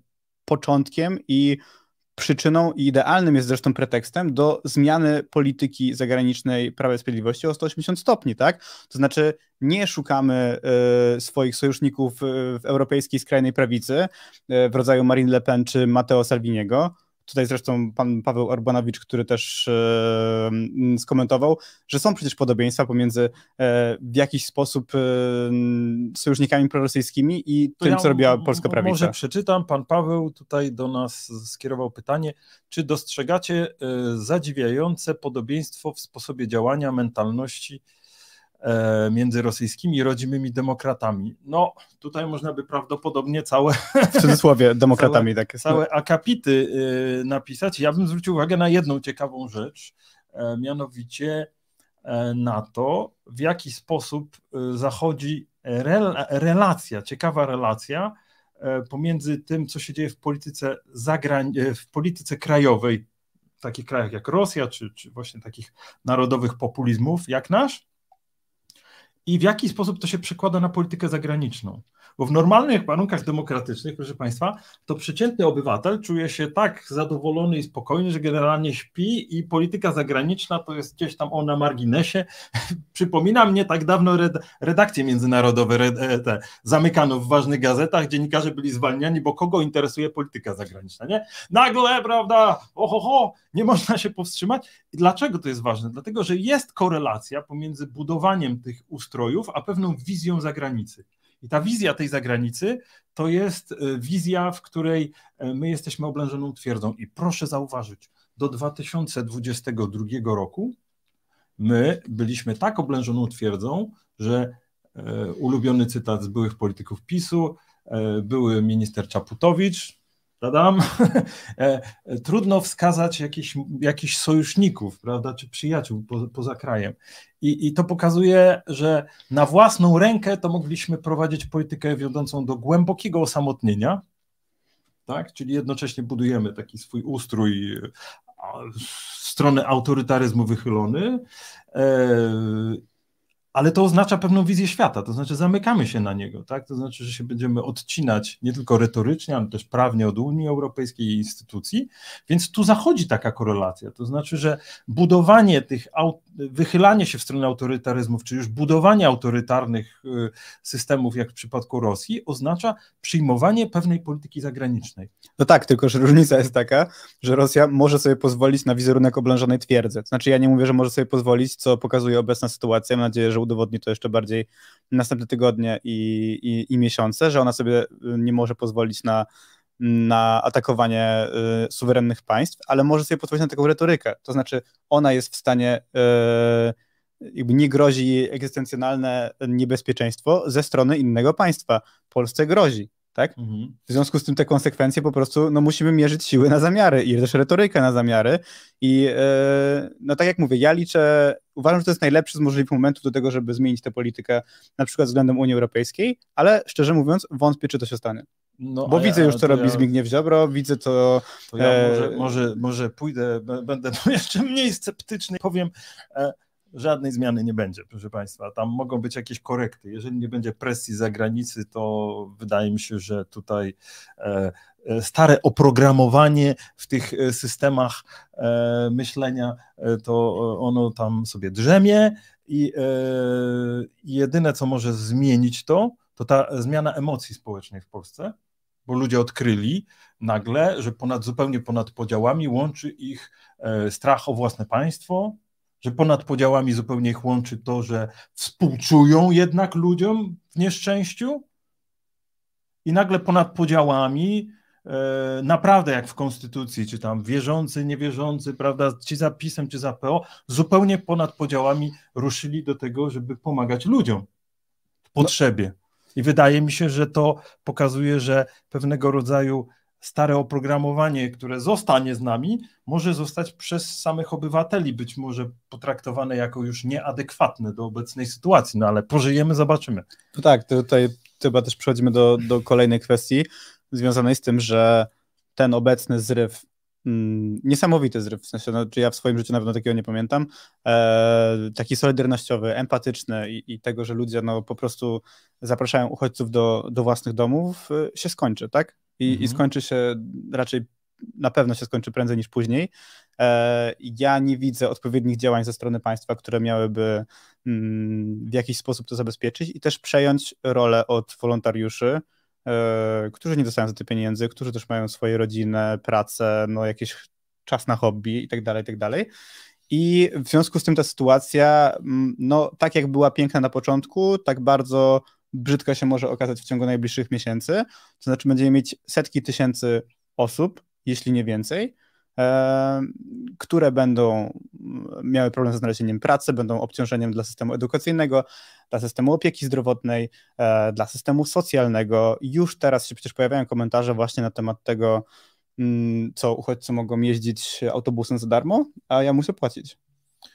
początkiem i przyczyną i idealnym jest zresztą pretekstem do zmiany polityki zagranicznej Prawa i Sprawiedliwości o 180 stopni, tak? To znaczy nie szukamy y, swoich sojuszników w europejskiej skrajnej prawicy y, w rodzaju Marine Le Pen czy Matteo Salviniego, Tutaj zresztą pan Paweł Orbanowicz, który też e, skomentował, że są przecież podobieństwa pomiędzy e, w jakiś sposób e, sojusznikami prorosyjskimi i to tym, ja co robiła polska prawica. Może przeczytam. Pan Paweł tutaj do nas skierował pytanie, czy dostrzegacie zadziwiające podobieństwo w sposobie działania, mentalności E, między rosyjskimi rodzimymi demokratami. No, tutaj można by prawdopodobnie całe. W cudzysłowie, [LAUGHS] demokratami, całe, tak no. Całe akapity y, napisać. Ja bym zwrócił uwagę na jedną ciekawą rzecz, e, mianowicie e, na to, w jaki sposób y, zachodzi relacja, ciekawa relacja pomiędzy tym, co się dzieje w polityce, zagran- w polityce krajowej, w takich krajach jak Rosja, czy, czy właśnie takich narodowych populizmów jak nasz, i w jaki sposób to się przekłada na politykę zagraniczną. Bo w normalnych warunkach demokratycznych, proszę Państwa, to przeciętny obywatel czuje się tak zadowolony i spokojny, że generalnie śpi i polityka zagraniczna to jest gdzieś tam o na marginesie. [LAUGHS] Przypomina mnie tak dawno redakcje międzynarodowe e, te, zamykano w ważnych gazetach, dziennikarze byli zwalniani, bo kogo interesuje polityka zagraniczna, nie? Nagle, prawda, ohoho, nie można się powstrzymać. dlaczego to jest ważne? Dlatego, że jest korelacja pomiędzy budowaniem tych ustrojów, a pewną wizją zagranicy. I ta wizja tej zagranicy to jest y, wizja, w której y, my jesteśmy oblężoną twierdzą. I proszę zauważyć, do 2022 roku my byliśmy tak oblężoną twierdzą, że y, ulubiony cytat z byłych polityków PiSu, były minister Czaputowicz, Tadam. [LAUGHS] E, trudno wskazać jakichś jakich sojuszników, prawda, czy przyjaciół po, poza krajem. I, I to pokazuje, że na własną rękę to mogliśmy prowadzić politykę wiodącą do głębokiego osamotnienia, tak? czyli jednocześnie budujemy taki swój ustrój e, strony autorytaryzmu wychylony. Yy, ale to oznacza pewną wizję świata, to znaczy zamykamy się na niego, tak? to znaczy, że się będziemy odcinać nie tylko retorycznie, ale też prawnie od Unii Europejskiej i instytucji, więc tu zachodzi taka korelacja, to znaczy, że budowanie tych, wychylanie się w stronę autorytaryzmów, czy już budowanie autorytarnych y, systemów, jak w przypadku Rosji, oznacza przyjmowanie pewnej polityki zagranicznej. No tak, tylko że różnica jest taka, że Rosja może sobie pozwolić na wizerunek oblężonej twierdzy, to znaczy ja nie mówię, że może sobie pozwolić, co pokazuje obecna sytuacja, mam nadzieję, że udowodni to jeszcze bardziej następne tygodnie i, i, i miesiące, że ona sobie y, nie może pozwolić na na atakowanie y, suwerennych państw, ale może sobie pozwolić na taką retorykę. To znaczy, ona jest w stanie, y, jakby nie grozi egzystencjonalne niebezpieczeństwo ze strony innego państwa. Polsce grozi tak? Mhm. W związku z tym te konsekwencje po prostu, no musimy mierzyć siły na zamiary i też retorykę na zamiary i e, no tak jak mówię, ja liczę, uważam, że to jest najlepszy z możliwych momentów do tego, żeby zmienić tę politykę na przykład względem Unii Europejskiej, ale szczerze mówiąc wątpię, czy to się stanie. No, Bo widzę ja, już, co robi ja, Zbigniew Ziobro, widzę to... To ja e... może, może, może pójdę, będę [LAUGHS] jeszcze mniej sceptyczny, powiem... E żadnej zmiany nie będzie, proszę Państwa. Tam mogą być jakieś korekty. Jeżeli nie będzie presji z zagranicy, to wydaje mi się, że tutaj e, e, stare oprogramowanie w tych e, systemach myślenia, to ono tam sobie drzemie i jedyne, co może zmienić to, to ta zmiana emocji społecznej w Polsce, bo ludzie odkryli nagle, że ponad, zupełnie ponad podziałami łączy ich strach o własne państwo, że ponad podziałami zupełnie ich łączy to, że współczują jednak ludziom w nieszczęściu i nagle ponad podziałami e, naprawdę jak w Konstytucji, czy tam wierzący, niewierzący, prawda, ci za PiSem, czy za PO, zupełnie ponad podziałami ruszyli do tego, żeby pomagać ludziom w no. potrzebie. I wydaje mi się, że to pokazuje, że pewnego rodzaju stare oprogramowanie, które zostanie z nami, może zostać przez samych obywateli być może potraktowane jako już nieadekwatne do obecnej sytuacji, no ale pożyjemy, zobaczymy. tak, to tutaj chyba też przechodzimy do, do kolejnej kwestii związanej z tym, że ten obecny zryw mm, niesamowity zryw, w sensie, no, ja w swoim życiu na pewno takiego nie pamiętam, e, taki solidarnościowy, empatyczny i, i, tego, że ludzie no, po prostu zapraszają uchodźców do, do własnych domów, e, się skończy, tak? i, mhm. i skończy się raczej na pewno się skończy prędzej niż później. E, ja nie widzę odpowiednich działań ze strony państwa, które miałyby mm, w jakiś sposób to zabezpieczyć i też przejąć rolę od wolontariuszy, e, którzy nie dostają za te pieniędzy, którzy też mają swoje rodziny, pracę, no jakiś czas na hobby i tak dalej I tak w związku z tym ta sytuacja, mm, no tak jak była piękna na początku, tak bardzo brzydko się może okazać w ciągu najbliższych miesięcy. To znaczy, będziemy mieć setki tysięcy osób, jeśli nie więcej, e, które będą miały problem ze znalezieniem pracy, będą obciążeniem dla systemu edukacyjnego, dla systemu opieki zdrowotnej, e, dla systemu socjalnego. Już teraz się przecież pojawiają komentarze właśnie na temat tego, mm, co uchodźcy mogą jeździć autobusem za darmo, a ja muszę płacić.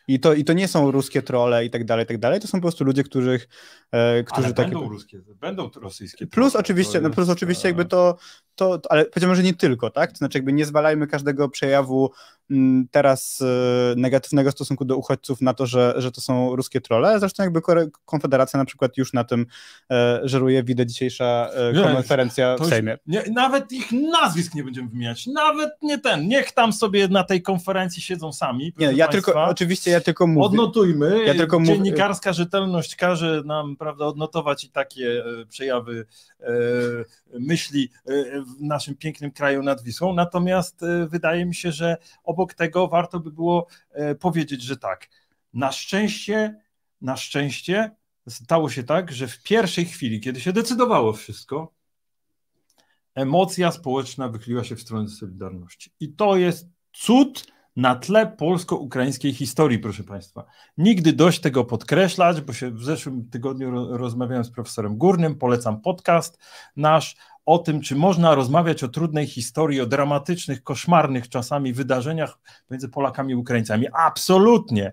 I to, I to nie są ruskie trole i tak dalej, i tak dalej. To są po prostu ludzie, których, e, którzy ale takie... będą ruskie, będą rosyjskie. Plus trole, oczywiście, no plus oczywiście jakby to, to, to, ale powiedzmy że nie tylko, tak? To znaczy jakby nie zwalajmy każdego przejawu m, mm, teraz e, negatywnego stosunku do uchodźców na to, że, że to są ruskie trole. Zresztą jakby Konfederacja na przykład już na tym e, żeruje, widzę dzisiejsza e, konferencja w Sejmie. Nie, nawet ich nazwisk nie będziemy wymieniać, nawet nie ten, niech tam sobie na tej konferencji siedzą sami. Nie, ja Państwa. tylko, oczywiście ja tylko mówię. Odnotujmy. Ja tylko mówię. Dziennikarska rzetelność każe nam prawda, odnotować i takie e, przejawy e, myśli e, w naszym pięknym kraju nad Wisłą. Natomiast wydaje mi się, że obok tego warto by było powiedzieć, że tak. Na szczęście, na szczęście stało się tak, że w pierwszej chwili, kiedy się decydowało wszystko, emocja społeczna wychyliła się w stronę Solidarności. I to jest cud na tle polsko-ukraińskiej historii, proszę Państwa. Nigdy dość tego podkreślać, bo się w zeszłym tygodniu rozmawiałem z profesorem Górnym, polecam podcast nasz o tym, czy można rozmawiać o trudnej historii, o dramatycznych, koszmarnych czasami wydarzeniach między Polakami i Ukraińcami. Absolutnie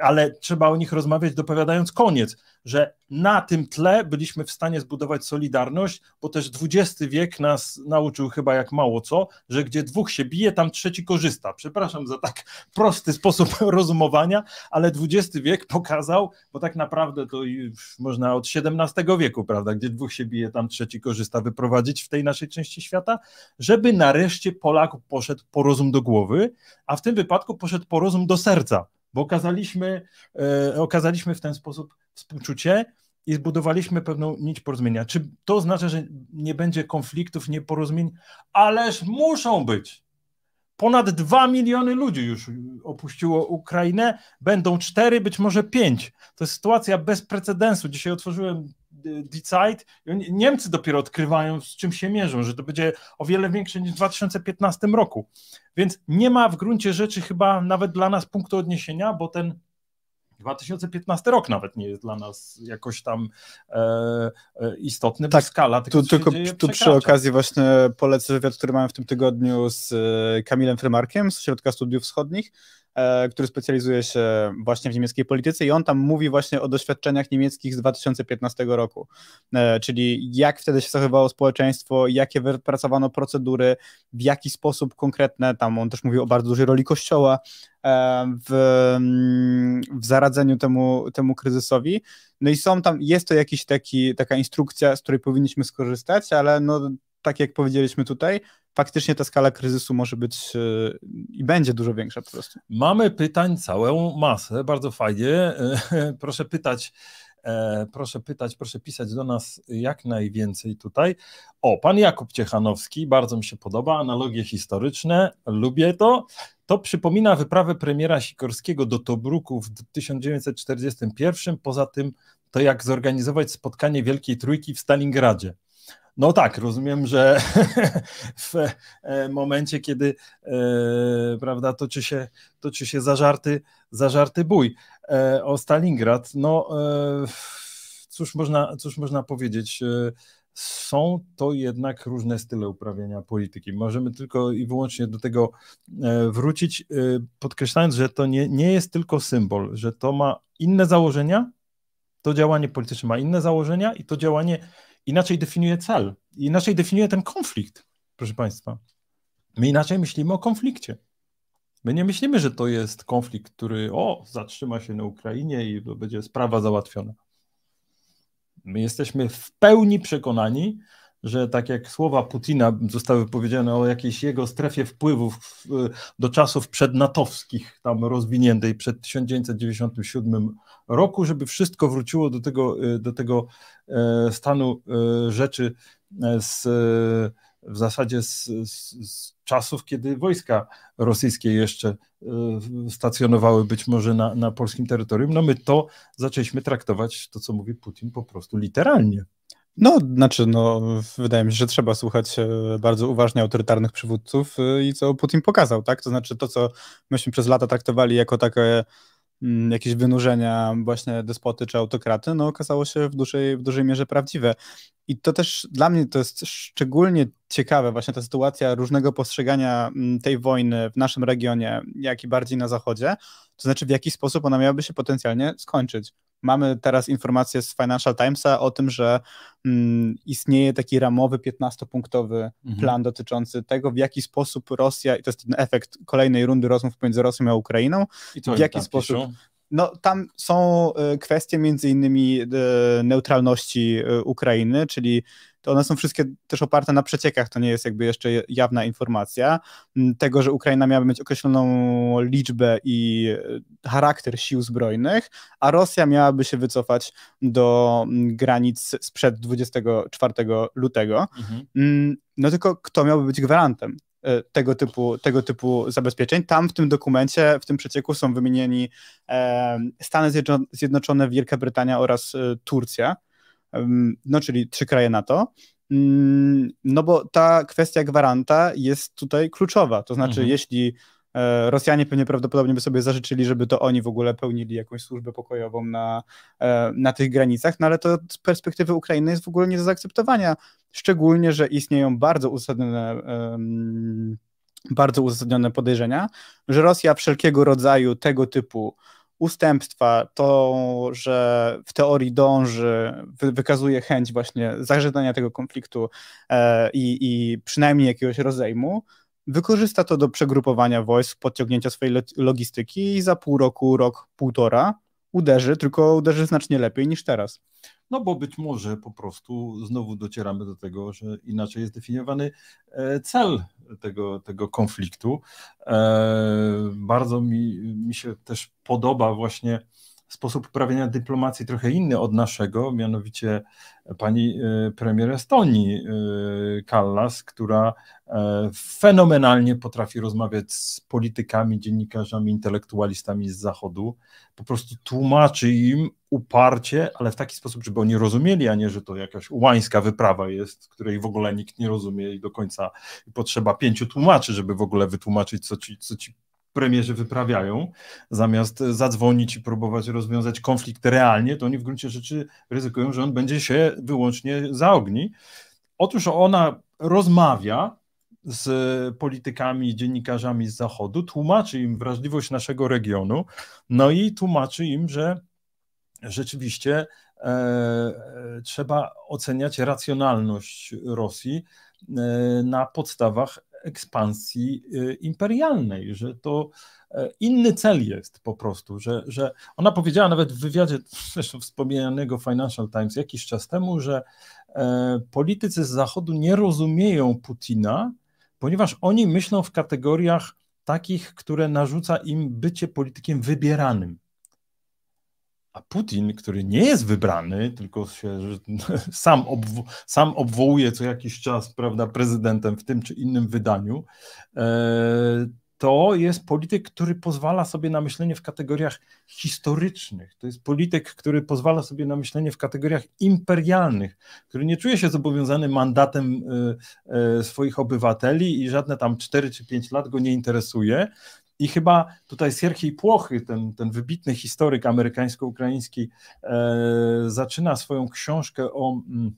ale trzeba o nich rozmawiać, dopowiadając koniec, że na tym tle byliśmy w stanie zbudować solidarność, bo też XX wiek nas nauczył chyba jak mało co, że gdzie dwóch się bije, tam trzeci korzysta. Przepraszam za tak prosty sposób [LAUGHS] rozumowania, ale XX wiek pokazał, bo tak naprawdę to już można od XVII wieku, prawda, gdzie dwóch się bije, tam trzeci korzysta, wyprowadzić w tej naszej części świata, żeby nareszcie Polak poszedł po rozum do głowy, a w tym wypadku poszedł po rozum do serca bo okazaliśmy, e, okazaliśmy w ten sposób współczucie i zbudowaliśmy pewną nić porozumienia. Czy to oznacza, że nie będzie konfliktów, nieporozumień? Ależ muszą być. Ponad 2 miliony ludzi już opuściło Ukrainę, będą 4, być może 5. To jest sytuacja bez precedensu. Dzisiaj otworzyłem Decide. Niemcy dopiero odkrywają, z czym się mierzą, że to będzie o wiele większe niż w 2015 roku. Więc nie ma w gruncie rzeczy chyba nawet dla nas punktu odniesienia, bo ten 2015 rok nawet nie jest dla nas jakoś tam e, e istotny, tak, skala tego, tu, tylko, tu przy okazji właśnie polecę wywiad, który miałem w tym tygodniu z e, Kamilem Frymarkiem z Ośrodka Studiów Wschodnich, E, który specjalizuje się właśnie w niemieckiej polityce i on tam mówi właśnie o doświadczeniach niemieckich z 2015 roku, e, czyli jak wtedy się zachowywało społeczeństwo, jakie wypracowano procedury, w jaki sposób konkretne, tam on też mówił o bardzo dużej roli kościoła e, w, mm, w zaradzeniu temu, temu kryzysowi. No i są tam, jest to jakiś taki, taka instrukcja, z której powinniśmy skorzystać, ale no tak jak powiedzieliśmy tutaj, faktycznie ta skala kryzysu może być e, i będzie dużo większa po prostu. Mamy pytań całą masę, bardzo fajnie. E, [LAUGHS] proszę pytać, e, proszę pytać, proszę pisać do nas jak najwięcej tutaj. O, pan Jakub Ciechanowski, bardzo mi się podoba, analogie historyczne, lubię to. To przypomina wyprawę premiera Sikorskiego do Tobruku w 1941. Poza tym to jak zorganizować spotkanie Wielkiej Trójki w Stalingradzie. No tak, rozumiem, że [LAUGHS] w e, momencie, kiedy e, prawda, toczy się, toczy się zażarty, zażarty bój e, o Stalingrad, no cóż można, cóż można powiedzieć? Są to jednak różne style uprawiania polityki. Możemy tylko i wyłącznie do tego wrócić, podkreślając, że to nie, nie jest tylko symbol, że to ma inne założenia, to działanie polityczne ma inne założenia i to działanie inaczej definiuje cel, inaczej definiuje ten konflikt, proszę Państwa. My inaczej myślimy o konflikcie. My nie myślimy, że to jest konflikt, który o, zatrzyma się na Ukrainie i będzie sprawa załatwiona. My jesteśmy w pełni przekonani, że tak jak słowa Putina zostały powiedziane o jakiejś jego strefie wpływów do czasów przednatowskich, tam rozwiniętej przed 1997 roku, żeby wszystko wróciło do tego, y, do tego e, stanu e, rzeczy e, z, w zasadzie z, z, z czasów, kiedy wojska rosyjskie jeszcze stacjonowały być może na, na polskim terytorium. No my to zaczęliśmy traktować, to co mówi Putin, po prostu literalnie. No, znaczy, no, wydaje mi się, że trzeba słuchać e, bardzo uważnie autorytarnych przywódców e, i co Putin pokazał, tak? To znaczy to, co myśmy przez lata traktowali jako takie mm, jakieś wynurzenia właśnie despoty czy autokraty, no okazało się w dużej, w dużej mierze prawdziwe. I to też dla mnie to jest szczególnie ciekawe, właśnie ta sytuacja różnego postrzegania mm, tej wojny w naszym regionie, jak i bardziej na zachodzie, to znaczy w jaki sposób ona miałaby się potencjalnie skończyć mamy teraz informację z Financial Timesa o tym, że mm, istnieje taki ramowy 15-punktowy mhm. plan dotyczący tego, w jaki sposób Rosja, i to jest ten efekt kolejnej rundy rozmów pomiędzy Rosją a Ukrainą, w jaki sposób. Piszą? No, tam są e, kwestie między innymi e, neutralności e, Ukrainy, czyli to one są wszystkie też oparte na przeciekach, to nie jest jakby jeszcze jawna informacja. Mm, tego, że Ukraina miała mieć określoną liczbę i e, charakter sił zbrojnych, a Rosja miałaby się wycofać do mm, granic sprzed 24 lutego. Mhm. Mm, no tylko kto miałby być gwarantem? E, tego typu, tego typu zabezpieczeń. Tam w tym dokumencie, w tym przecieku są wymienieni e, Stany Zjednoczone, Wielka Brytania oraz Turcja no czyli trzy kraje NATO, mm, no bo ta kwestia gwaranta jest tutaj kluczowa. To znaczy, mhm. jeśli e, Rosjanie pewnie prawdopodobnie by sobie zażyczyli, żeby to oni w ogóle pełnili jakąś służbę pokojową na, e, na tych granicach, no ale to z perspektywy Ukrainy jest w ogóle nie do zaakceptowania. Szczególnie, że istnieją bardzo uzasadnione. bardzo uzasadnione podejrzenia, że Rosja wszelkiego rodzaju tego typu ustępstwa, to, że w teorii dąży, wykazuje chęć właśnie zażegnania tego konfliktu e, i, i przynajmniej jakiegoś rozejmu, wykorzysta to do przegrupowania wojsk, podciągnięcia swojej logistyki i za pół roku, rok, półtora uderzy, tylko uderzy znacznie lepiej niż teraz no bo być może po prostu znowu docieramy do tego, że inaczej jest definiowany e, cel tego, tego konfliktu. E, bardzo mi, mi się też podoba właśnie sposób uprawiania dyplomacji trochę inny od naszego, mianowicie pani e, premier Estonii e, Kallas, która e, fenomenalnie potrafi rozmawiać z politykami, dziennikarzami, intelektualistami z Zachodu, po prostu tłumaczy im uparcie, ale w taki sposób, żeby oni rozumieli, a nie, że to jakaś ułańska wyprawa jest, której w ogóle nikt nie rozumie i do końca potrzeba pięciu tłumaczy, żeby w ogóle wytłumaczyć, co ci, co ci premierzy wyprawiają, zamiast zadzwonić i próbować rozwiązać konflikt realnie, to oni w gruncie rzeczy ryzykują, że on będzie się wyłącznie zaogni. Otóż ona rozmawia z politykami, dziennikarzami z Zachodu, tłumaczy im wrażliwość naszego regionu, no i tłumaczy im, że rzeczywiście e, trzeba oceniać racjonalność Rosji e, na podstawach ekspansji y, imperialnej, że to e, inny cel jest po prostu, że, że ona powiedziała nawet w wywiadzie [LAUGHS] zresztą wspomnianego Financial Times jakiś czas temu, że e, politycy z Zachodu nie rozumieją Putina, ponieważ oni myślą w kategoriach takich, które narzuca im bycie politykiem wybieranym. A Putin, który nie jest wybrany, tylko się [LAUGHS] sam, sam obwołuje co jakiś czas prawda, prezydentem w tym czy innym wydaniu, e, to jest polityk, który pozwala sobie na myślenie w kategoriach historycznych. To jest polityk, który pozwala sobie na myślenie w kategoriach imperialnych, który nie czuje się zobowiązany mandatem e, e, swoich obywateli i żadne tam 4 czy 5 lat go nie interesuje, i chyba tutaj Siergiej Płochy, ten, ten wybitny historyk amerykańsko-ukraiński, e, zaczyna swoją książkę o mm,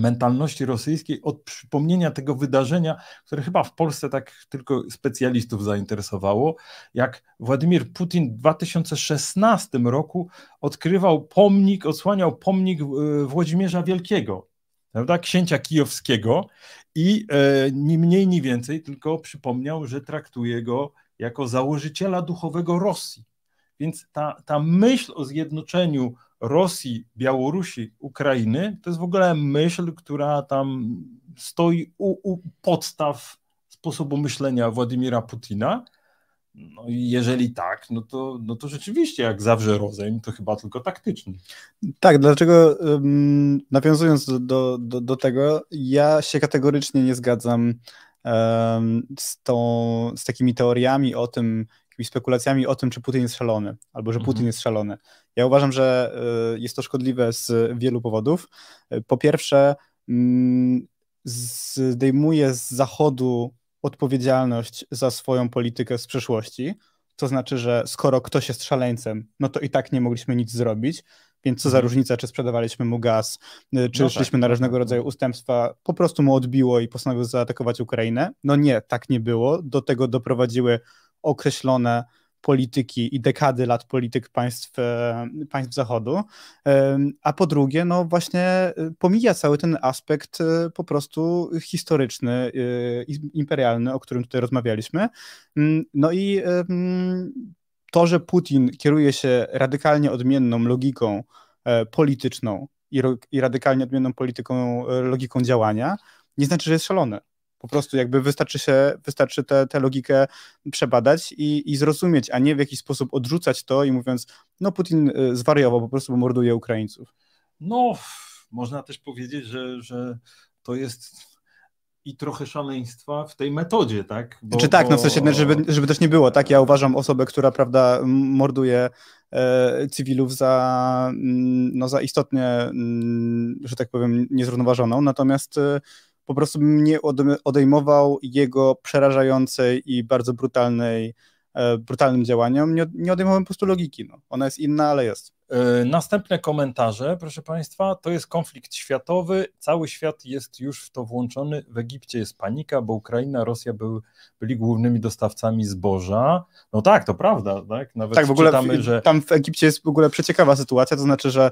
mentalności rosyjskiej od przypomnienia tego wydarzenia, które chyba w Polsce tak tylko specjalistów zainteresowało, jak Władimir Putin w 2016 roku odkrywał pomnik, odsłaniał pomnik e, Włodzimierza Wielkiego, prawda, księcia kijowskiego i e, ni mniej, ni więcej tylko przypomniał, że traktuje go jako założyciela duchowego Rosji. Więc ta, ta myśl o zjednoczeniu Rosji, Białorusi, Ukrainy, to jest w ogóle myśl, która tam stoi u, u podstaw sposobu myślenia Władimira Putina. No i jeżeli tak, no to, no to rzeczywiście jak zawrze rozejm, to chyba tylko taktyczny. Tak, dlaczego nawiązując do, do, do tego, ja się kategorycznie nie zgadzam z, tą, z takimi teoriami o tym, jakimiś spekulacjami o tym, czy Putin jest szalony, albo że Putin mhm. jest szalony. Ja uważam, że y, jest to szkodliwe z wielu powodów. Po pierwsze, mm, zdejmuje z Zachodu odpowiedzialność za swoją politykę z przeszłości. To znaczy, że skoro ktoś jest szaleńcem, no to i tak nie mogliśmy nic zrobić, więc co za mhm. różnica, czy sprzedawaliśmy mu gaz, y, czy no tak, szliśmy no tak, na różnego rodzaju no. ustępstwa, po prostu mu odbiło i postanowił zaatakować Ukrainę? No nie, tak nie było. Do tego doprowadziły określone polityki i dekady lat polityk państw, e, państw Zachodu, e, a po drugie, no właśnie y, pomija cały ten aspekt y, po prostu historyczny, imperialny, o którym tutaj rozmawialiśmy. Mm, no i to, że Putin kieruje się radykalnie odmienną logiką e, polityczną i, i radykalnie odmienną polityką, e, logiką działania, nie znaczy, że jest szalony. Po prostu jakby wystarczy się, wystarczy tę, logikę przebadać i, i zrozumieć, a nie w jakiś sposób odrzucać to i mówiąc, no Putin e, zwariował po prostu, morduje Ukraińców. No, można też powiedzieć, że, że to jest i trochę szaleństwa w tej metodzie, tak? Bo, Czy znaczy tak, bo... no w sensie, żeby, żeby też nie było, tak? Ja uważam osobę, która, prawda, morduje e, cywilów za, mm, no, za istotnie, m, mm, że tak powiem, niezrównoważoną, natomiast e, po prostu nie odejmował jego przerażającej i bardzo brutalnej E, brutalnym działaniom, nie, nie odejmowałem po prostu logiki. No. Ona jest inna, ale jest. E, następne komentarze, proszę Państwa, to jest konflikt światowy. Cały świat jest już w to włączony. W Egipcie jest panika, bo Ukraina, Rosja były, byli głównymi dostawcami zboża. No tak, to prawda. Tak, Nawet tak w ogóle czytamy, w, że... tam w Egipcie jest w ogóle przeciekawa sytuacja, to znaczy, że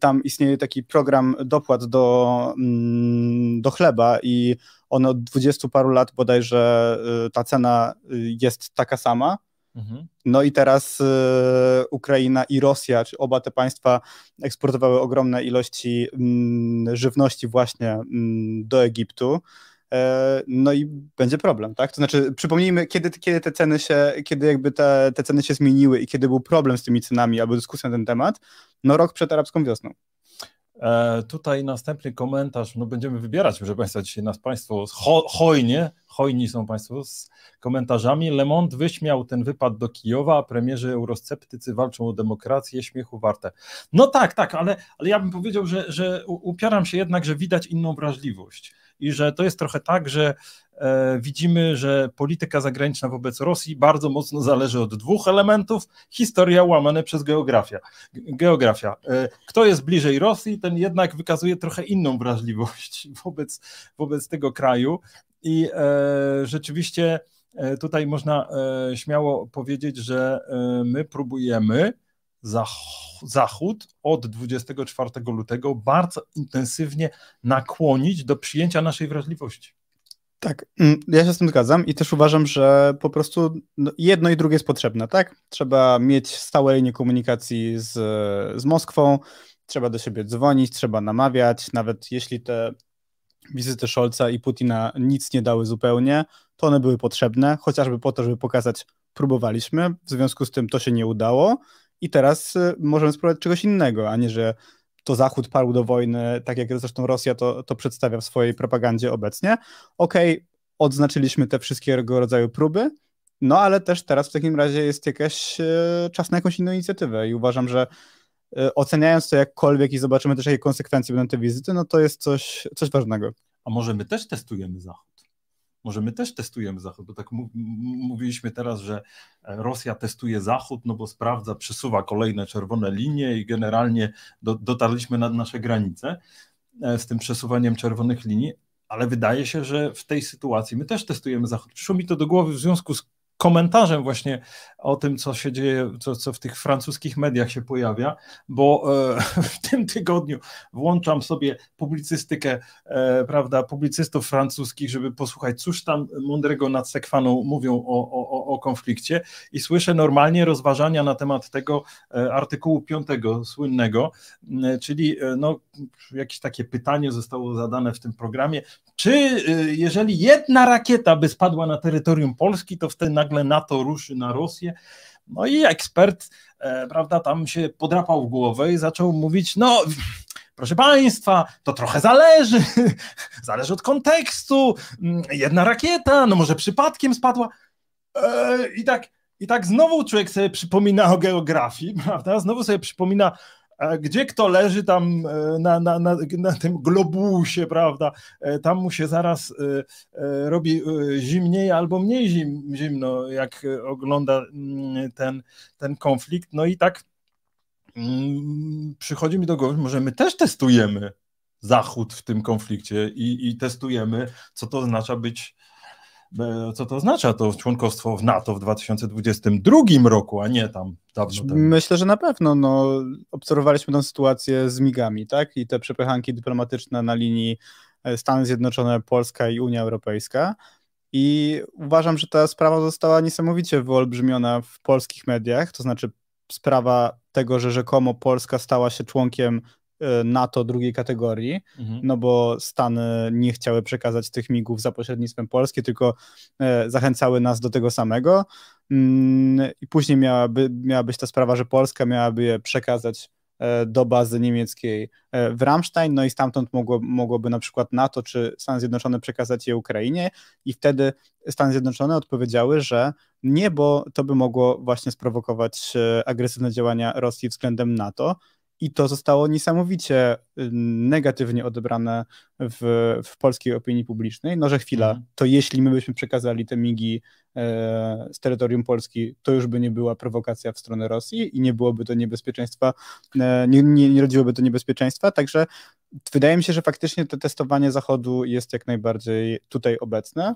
tam istnieje taki program dopłat do, mm, do chleba i one od dwudziestu paru lat bodajże y, ta cena y, jest taka sama. Mhm. No i teraz y, Ukraina i Rosja, czy oba te państwa eksportowały ogromne ilości mm, żywności właśnie mm, do Egiptu e, no i będzie problem, tak? To znaczy, przypomnijmy, kiedy, kiedy te ceny się, kiedy jakby te, te ceny się zmieniły i kiedy był problem z tymi cenami albo dyskusja na ten temat, no rok przed arabską wiosną. E, tutaj następny komentarz, no będziemy wybierać, proszę Państwa, dzisiaj nas Państwo ho, hojnie, hojni są Państwo z komentarzami. Lemont wyśmiał ten wypad do Kijowa, a premierzy eurosceptycy walczą o demokrację, śmiechu warte. No tak, tak, ale, ale ja bym powiedział, że, że upieram się jednak, że widać inną wrażliwość i że to jest trochę tak, że e, widzimy, że polityka zagraniczna wobec Rosji bardzo mocno zależy od dwóch elementów: historia łamane przez geografia. geografia. E, kto jest bliżej Rosji, ten jednak wykazuje trochę inną wrażliwość [LAUGHS] wobec, wobec tego kraju. I e, rzeczywiście tutaj można śmiało powiedzieć, że my próbujemy Zachód od 24 lutego bardzo intensywnie nakłonić do przyjęcia naszej wrażliwości. Tak, mm, ja się z tym zgadzam i też uważam, że po prostu no, jedno i drugie jest potrzebne, tak? Trzeba mieć stałe linie komunikacji z, z Moskwą, trzeba do siebie dzwonić, trzeba namawiać, nawet jeśli te wizyty Scholza i Putina nic nie dały zupełnie, to one były potrzebne, chociażby po to, żeby pokazać, próbowaliśmy, w związku z tym to się nie udało, i teraz y, możemy spróbować czegoś innego, a nie, że to Zachód parł do wojny, tak jak zresztą Rosja to, to przedstawia w swojej propagandzie obecnie. Okej, okay, odznaczyliśmy te wszystkiego rodzaju próby, no ale też teraz w takim razie jest jakiś y, czas na jakąś inną inicjatywę i uważam, że y, oceniając to jakkolwiek i zobaczymy też, jakie konsekwencje będą te wizyty, no to jest coś, coś ważnego. A może my też testujemy Zachód? Może my też testujemy Zachód, bo tak mówiliśmy teraz, że e, Rosja testuje Zachód, no bo sprawdza, przesuwa kolejne czerwone linie i generalnie do, dotarliśmy nad nasze granice e, z tym przesuwaniem czerwonych linii, ale wydaje się, że w tej sytuacji my też testujemy Zachód. Przyszło mi to do głowy w związku z komentarzem właśnie o tym, co się dzieje, co, co w tych francuskich mediach się pojawia, bo e, [LAUGHS] w tym tygodniu włączam sobie publicystykę, e, prawda, publicystów francuskich, żeby posłuchać, cóż tam mądrego nad Sekwaną mówią o, o, o konflikcie i słyszę normalnie rozważania na temat tego e, artykułu piątego słynnego, czyli e, no, jakieś takie pytanie zostało zadane w tym programie, czy e, jeżeli jedna rakieta by spadła na terytorium Polski, to wtedy nagle nagle NATO ruszy na Rosję. No i ekspert, e, prawda, tam się podrapał w głowę i zaczął mówić, no proszę Państwa, to trochę zależy, [LAUGHS] zależy od kontekstu, mm, jedna rakieta, no może przypadkiem spadła. E, I tak, i tak znowu człowiek sobie przypomina o geografii, [LAUGHS] prawda? Znowu sobie przypomina gdzie kto leży tam e, na, na, na, na tym globusie, prawda, e, tam mu się zaraz e, robi zimniej albo mniej zim, zimno, jak ogląda mm, ten, ten konflikt. No i tak mm, przychodzi mi do głowy, może my też testujemy Zachód w tym konflikcie i, i testujemy, co to oznacza być E, co to oznacza to członkostwo w NATO w 2022 roku, a nie tam dawno temu. Myślę, że na pewno. No, obserwowaliśmy tę sytuację z migami, tak? I te przepychanki dyplomatyczne na linii e, Stany Zjednoczone, Polska i Unia Europejska. I uważam, że ta sprawa została niesamowicie wyolbrzymiona w polskich mediach, to znaczy sprawa tego, że rzekomo Polska stała się członkiem E, NATO drugiej kategorii, mhm. no bo Stany nie chciały przekazać tych migów za pośrednictwem Polski, tylko e, zachęcały nas do tego samego. Mm, I później miałaby, miała być ta sprawa, że Polska miałaby je przekazać e, do bazy niemieckiej w Ramstein, no i stamtąd mogło, mogłoby na przykład NATO czy Stany Zjednoczone przekazać je Ukrainie i wtedy Stany Zjednoczone odpowiedziały, że nie, bo to by mogło właśnie sprowokować agresywne działania Rosji względem NATO, i to zostało niesamowicie y, negatywnie odebrane w, w polskiej opinii publicznej. No, że chwila, mhm. to jeśli my byśmy przekazali te migi e, z terytorium Polski, to już by nie była prowokacja w stronę Rosji i nie byłoby to niebezpieczeństwa, e, nie, nie, nie rodziłoby to niebezpieczeństwa. Także wydaje mi się, że faktycznie to testowanie Zachodu jest jak najbardziej tutaj obecne.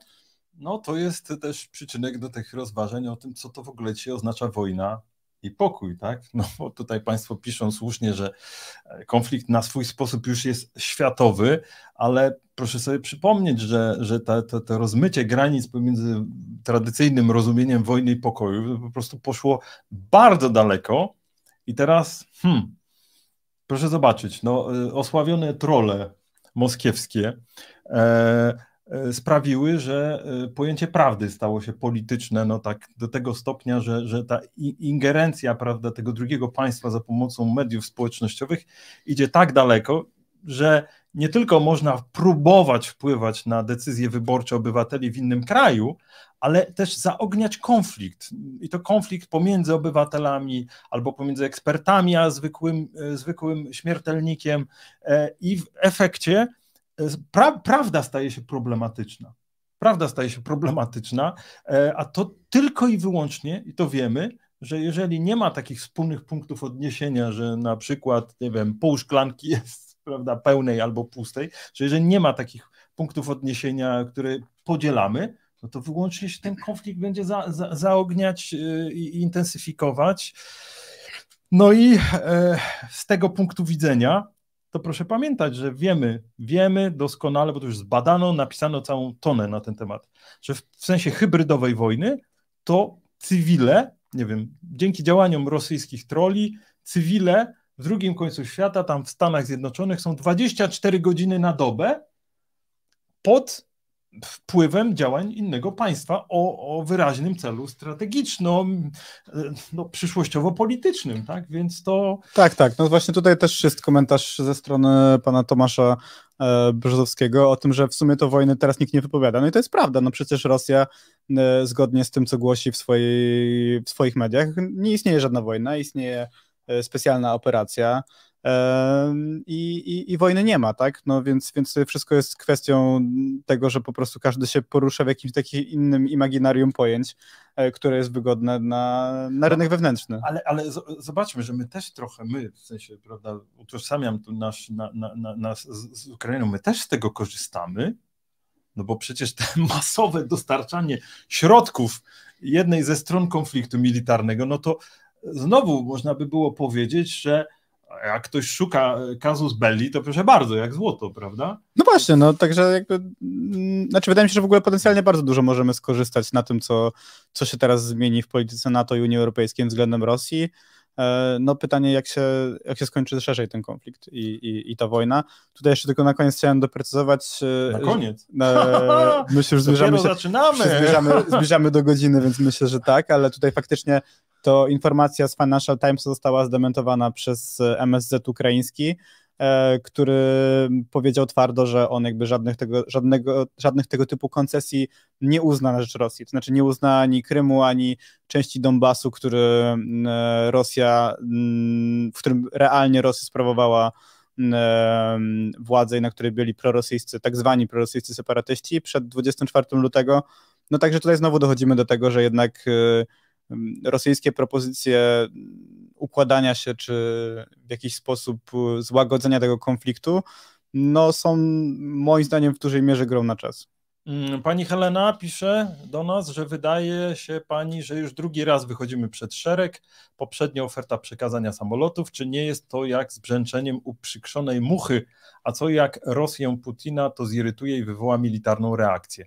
No, to jest też przyczynek do tych rozważań o tym, co to w ogóle ci oznacza wojna i pokój, tak? [LAUGHS] No bo tutaj Państwo piszą słusznie, że e, konflikt na swój sposób już jest światowy, ale proszę sobie przypomnieć, że, że to to to rozmycie granic pomiędzy tradycyjnym rozumieniem wojny i pokoju po prostu poszło bardzo daleko i teraz, hmm, proszę zobaczyć, no, e, osławione trole moskiewskie, e, E, sprawiły, że e, pojęcie prawdy stało się polityczne no tak do tego stopnia, że, że ta ingerencja prawda, tego drugiego państwa za pomocą mediów społecznościowych idzie tak daleko, że nie tylko można próbować wpływać na decyzje wyborcze obywateli w innym kraju, ale też zaogniać konflikt. I to konflikt pomiędzy obywatelami albo pomiędzy ekspertami a zwykłym, e, zwykłym śmiertelnikiem. I w efekcie pra, prawda staje się problematyczna. Prawda staje się problematyczna, e, a to tylko i wyłącznie, i to wiemy, że jeżeli nie ma takich wspólnych punktów odniesienia, że na przykład, nie wiem, pół szklanki [LAUGHS] jest prawda, pełnej albo pustej, że jeżeli nie ma takich punktów odniesienia, które podzielamy, no to wyłącznie się ten konflikt będzie za, za, zaogniać e, i intensyfikować. No i e, z tego punktu widzenia to proszę pamiętać, że wiemy, wiemy doskonale, bo to już zbadano, napisano całą tonę na ten temat, że w sensie hybrydowej wojny to cywile, nie wiem, dzięki działaniom rosyjskich troli, cywile w drugim końcu świata, tam w Stanach Zjednoczonych, są 24 godziny na dobę pod wpływem działań innego państwa o, o wyraźnym celu strategiczno, no, przyszłościowo-politycznym, tak? Więc to... Tak, tak. No właśnie tutaj też jest komentarz ze strony pana Tomasza e, Brzozowskiego o tym, że w sumie to wojny teraz nikt nie wypowiada. No i to jest prawda, no przecież Rosja e, zgodnie z tym, co głosi w, swojej, w swoich mediach, nie istnieje żadna wojna, istnieje e, specjalna operacja, i, i, i, wojny nie ma, tak? No więc, więc to wszystko jest kwestią tego, że po prostu każdy się porusza w jakimś takim innym imaginarium pojęć, e, które jest wygodne na, na rynek wewnętrzny. Ale, ale zobaczmy, że my też trochę, my w sensie, prawda, utożsamiam tu nasz, na, na, nas z Ukrainą, my też z tego korzystamy, no bo przecież te [LAUGHS] masowe dostarczanie środków jednej ze stron konfliktu militarnego, no to znowu można by było powiedzieć, że jak ktoś szuka e, kazus belli, to proszę bardzo, jak złoto, prawda? No właśnie, no także jakby, mm, znaczy wydaje mi się, że w ogóle potencjalnie bardzo dużo możemy skorzystać na tym, co, co się teraz zmieni w polityce NATO i Unii Europejskiej względem Rosji. E, no pytanie, jak się, jak się skończy szerzej ten konflikt i, i, i ta wojna. Tutaj jeszcze tylko na koniec chciałem doprecyzować. E, na koniec? E, myślę, [LAUGHS] zbliżamy się, zaczynamy. Zbliżamy, zbliżamy do godziny, więc myślę, że tak, ale tutaj faktycznie to informacja z Financial Times została zdementowana przez e, MSZ ukraiński, e, który powiedział twardo, że on jakby żadnych tego, żadnego, żadnych tego typu koncesji nie uzna na rzecz Rosji. To znaczy nie uzna ani Krymu, ani części Donbasu, który mm, e, Rosja, mm, w którym realnie Rosja sprawowała mm, władzę i na której byli prorosyjscy, tak zwani prorosyjscy separatyści przed 24 lutego. No także tutaj znowu dochodzimy do tego, że jednak y, rosyjskie propozycje układania się czy w jakiś sposób e, złagodzenia tego konfliktu, no są moim zdaniem w dużej mierze grą na czas. Mm, pani Helena pisze do nas, że wydaje się pani, że już drugi raz wychodzimy przed szereg. Poprzednia oferta przekazania samolotów, czy nie jest to jak z brzęczeniem uprzykrzonej muchy? A co jak Rosję Putina to zirytuje i wywoła militarną reakcję?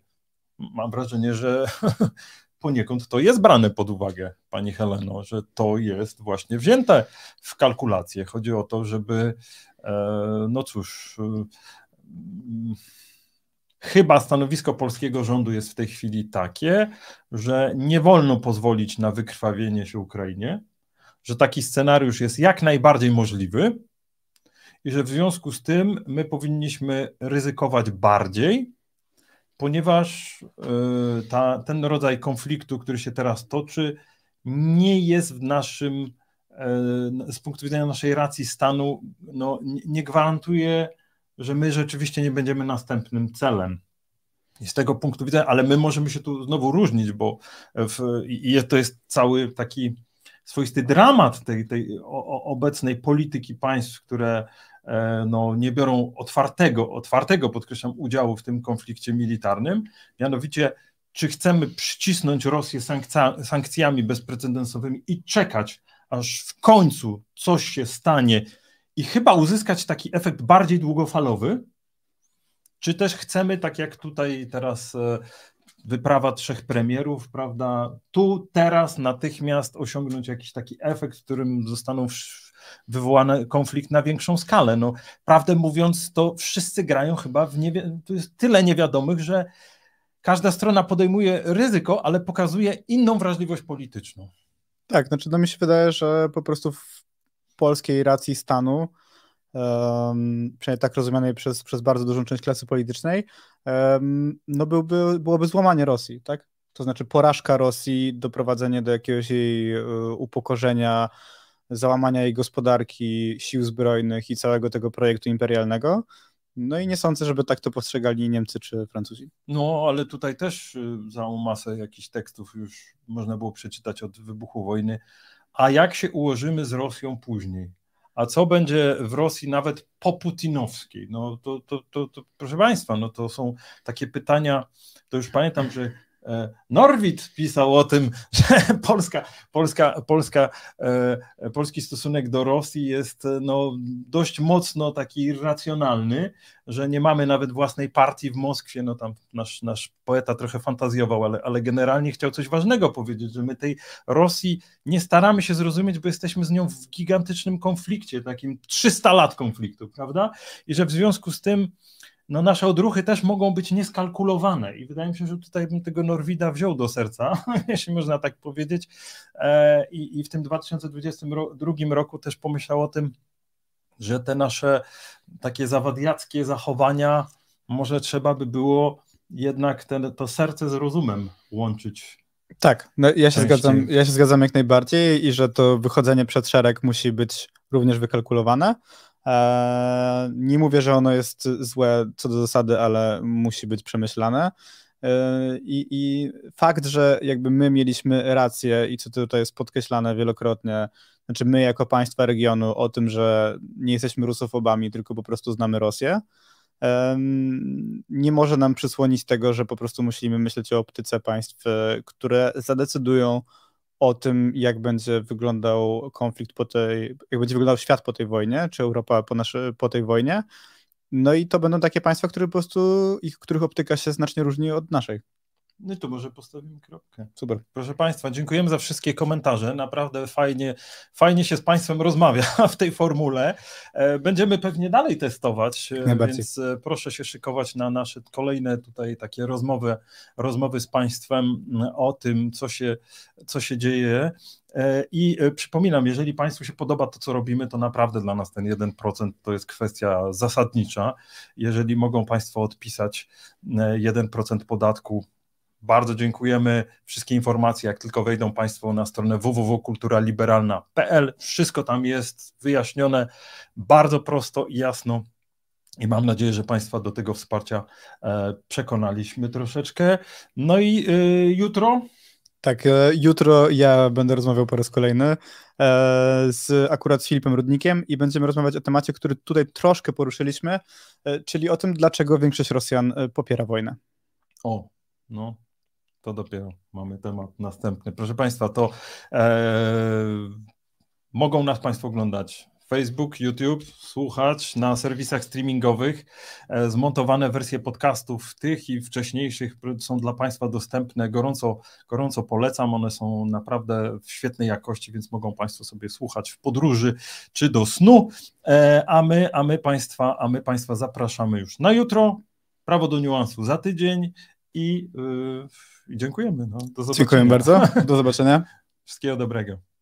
Mam wrażenie, że [LAUGHS] poniekąd to jest brane pod uwagę, Pani Heleno, że to jest właśnie wzięte w kalkulację. Chodzi o to, żeby, e, no cóż, e, chyba stanowisko polskiego rządu jest w tej chwili takie, że nie wolno pozwolić na wykrwawienie się Ukrainie, że taki scenariusz jest jak najbardziej możliwy i że w związku z tym my powinniśmy ryzykować bardziej ponieważ y, ta, ten rodzaj konfliktu, który się teraz toczy, nie jest w naszym, y, z punktu widzenia naszej racji stanu, no, nie gwarantuje, że my rzeczywiście nie będziemy następnym celem. I z tego punktu widzenia, ale my możemy się tu znowu różnić, bo w, to jest cały taki swoisty dramat tej, tej obecnej polityki państw, które E, no, nie biorą otwartego, otwartego, podkreślam, udziału w tym konflikcie militarnym. Mianowicie, czy chcemy przycisnąć Rosję sankcjami bezprecedensowymi i czekać, aż w końcu coś się stanie i chyba uzyskać taki efekt bardziej długofalowy, czy też chcemy, tak jak tutaj teraz e, wyprawa trzech premierów, prawda, tu, teraz, natychmiast osiągnąć jakiś taki efekt, w którym zostaną wywołany konflikt na większą skalę. No, prawdę mówiąc, to wszyscy grają chyba w niewi- tu jest tyle niewiadomych, że każda strona podejmuje ryzyko, ale pokazuje inną wrażliwość polityczną. Tak, znaczy no mi się wydaje, że po prostu w polskiej racji stanu, um, przynajmniej tak rozumianej przez, przez bardzo dużą część klasy politycznej, um, no byłby, byłoby złamanie Rosji, tak? To znaczy porażka Rosji, doprowadzenie do jakiegoś jej e, upokorzenia, załamania jej gospodarki, sił zbrojnych i całego tego projektu imperialnego. No i nie sądzę, żeby tak to postrzegali Niemcy czy Francuzi. No, ale tutaj też całą y, masę jakichś tekstów już można było przeczytać od wybuchu wojny. A jak się ułożymy z Rosją później? A co będzie w Rosji nawet po putinowskiej? No to, to, to, to proszę Państwa, no to są takie pytania, to już pamiętam, że E, Norwid pisał o tym, [LAUGHS] że Polska, Polska, Polska, e, polski stosunek do Rosji jest e, no, dość mocno taki irracjonalny, że nie mamy nawet własnej partii w Moskwie. No tam nasz, nasz poeta trochę fantazjował, ale, ale generalnie chciał coś ważnego powiedzieć, że my tej Rosji nie staramy się zrozumieć, bo jesteśmy z nią w gigantycznym konflikcie, takim 300 lat konfliktu, prawda? I że w związku z tym no nasze odruchy też mogą być nieskalkulowane i wydaje mi się, że tutaj bym tego Norwida wziął do serca, [LAUGHS] jeśli można tak powiedzieć e, i, i w tym 2022 roku też pomyślał o tym, że te nasze takie zawadiackie zachowania może trzeba by było jednak ten, to serce z rozumem łączyć tak, no ja się zgadzam, ja się zgadzam jak najbardziej i że to wychodzenie przed szereg musi być również wykalkulowane, E, nie mówię, że ono jest złe co do zasady, ale musi być przemyślane. E, I, I, fakt, że jakby my mieliśmy rację i co tutaj jest podkreślane wielokrotnie, znaczy my jako państwa regionu o tym, że nie jesteśmy rusofobami, tylko po prostu znamy Rosję, nie może nam przysłonić tego, że po prostu musimy myśleć o optyce państw, e, które zadecydują o tym, jak będzie wyglądał konflikt po tej, jak będzie wyglądał świat po tej wojnie, czy Europa po, nasze, po tej wojnie. No i to będą takie państwa, które po prostu, ich, których optyka się znacznie różni od naszej. No i tu może postawimy kropkę. Super. Proszę Państwa, dziękujemy za wszystkie komentarze. Naprawdę fajnie, fajnie się z Państwem rozmawia [LAUGHS] w tej formule. E, będziemy pewnie dalej testować, e, więc e, proszę się szykować na nasze kolejne tutaj takie rozmowy, rozmowy z Państwem o tym, co się, co się dzieje. I przypominam, jeżeli Państwu się podoba to, co robimy, to naprawdę dla nas ten 1% to jest kwestia zasadnicza. Jeżeli mogą Państwo odpisać 1% podatku bardzo dziękujemy. Wszystkie informacje, jak tylko wejdą Państwo na stronę www.kulturaliberalna.pl, wszystko tam jest wyjaśnione bardzo prosto i jasno. I mam nadzieję, że Państwa do tego wsparcia e, przekonaliśmy troszeczkę. No i e, jutro. Tak, e, jutro ja będę rozmawiał po raz kolejny z akurat z Filipem Rudnikiem i będziemy rozmawiać o temacie, który tutaj troszkę poruszyliśmy, czyli o tym, dlaczego większość Rosjan popiera wojnę. O, no, to dopiero mamy temat następny. Proszę Państwa, to e, mogą nas Państwo oglądać Facebook, YouTube, słuchać na serwisach streamingowych. E, zmontowane wersje podcastów tych i wcześniejszych są dla Państwa dostępne. Gorąco, gorąco polecam. One są naprawdę w świetnej jakości, więc mogą Państwo sobie słuchać w podróży czy do snu. E, a my, a my, państwa, a my państwa zapraszamy już na jutro. Prawo do niuansu za tydzień i. Yy, i dziękujemy. No. Dziękuję bardzo. Do zobaczenia. [LAUGHS] Wszystkiego dobrego.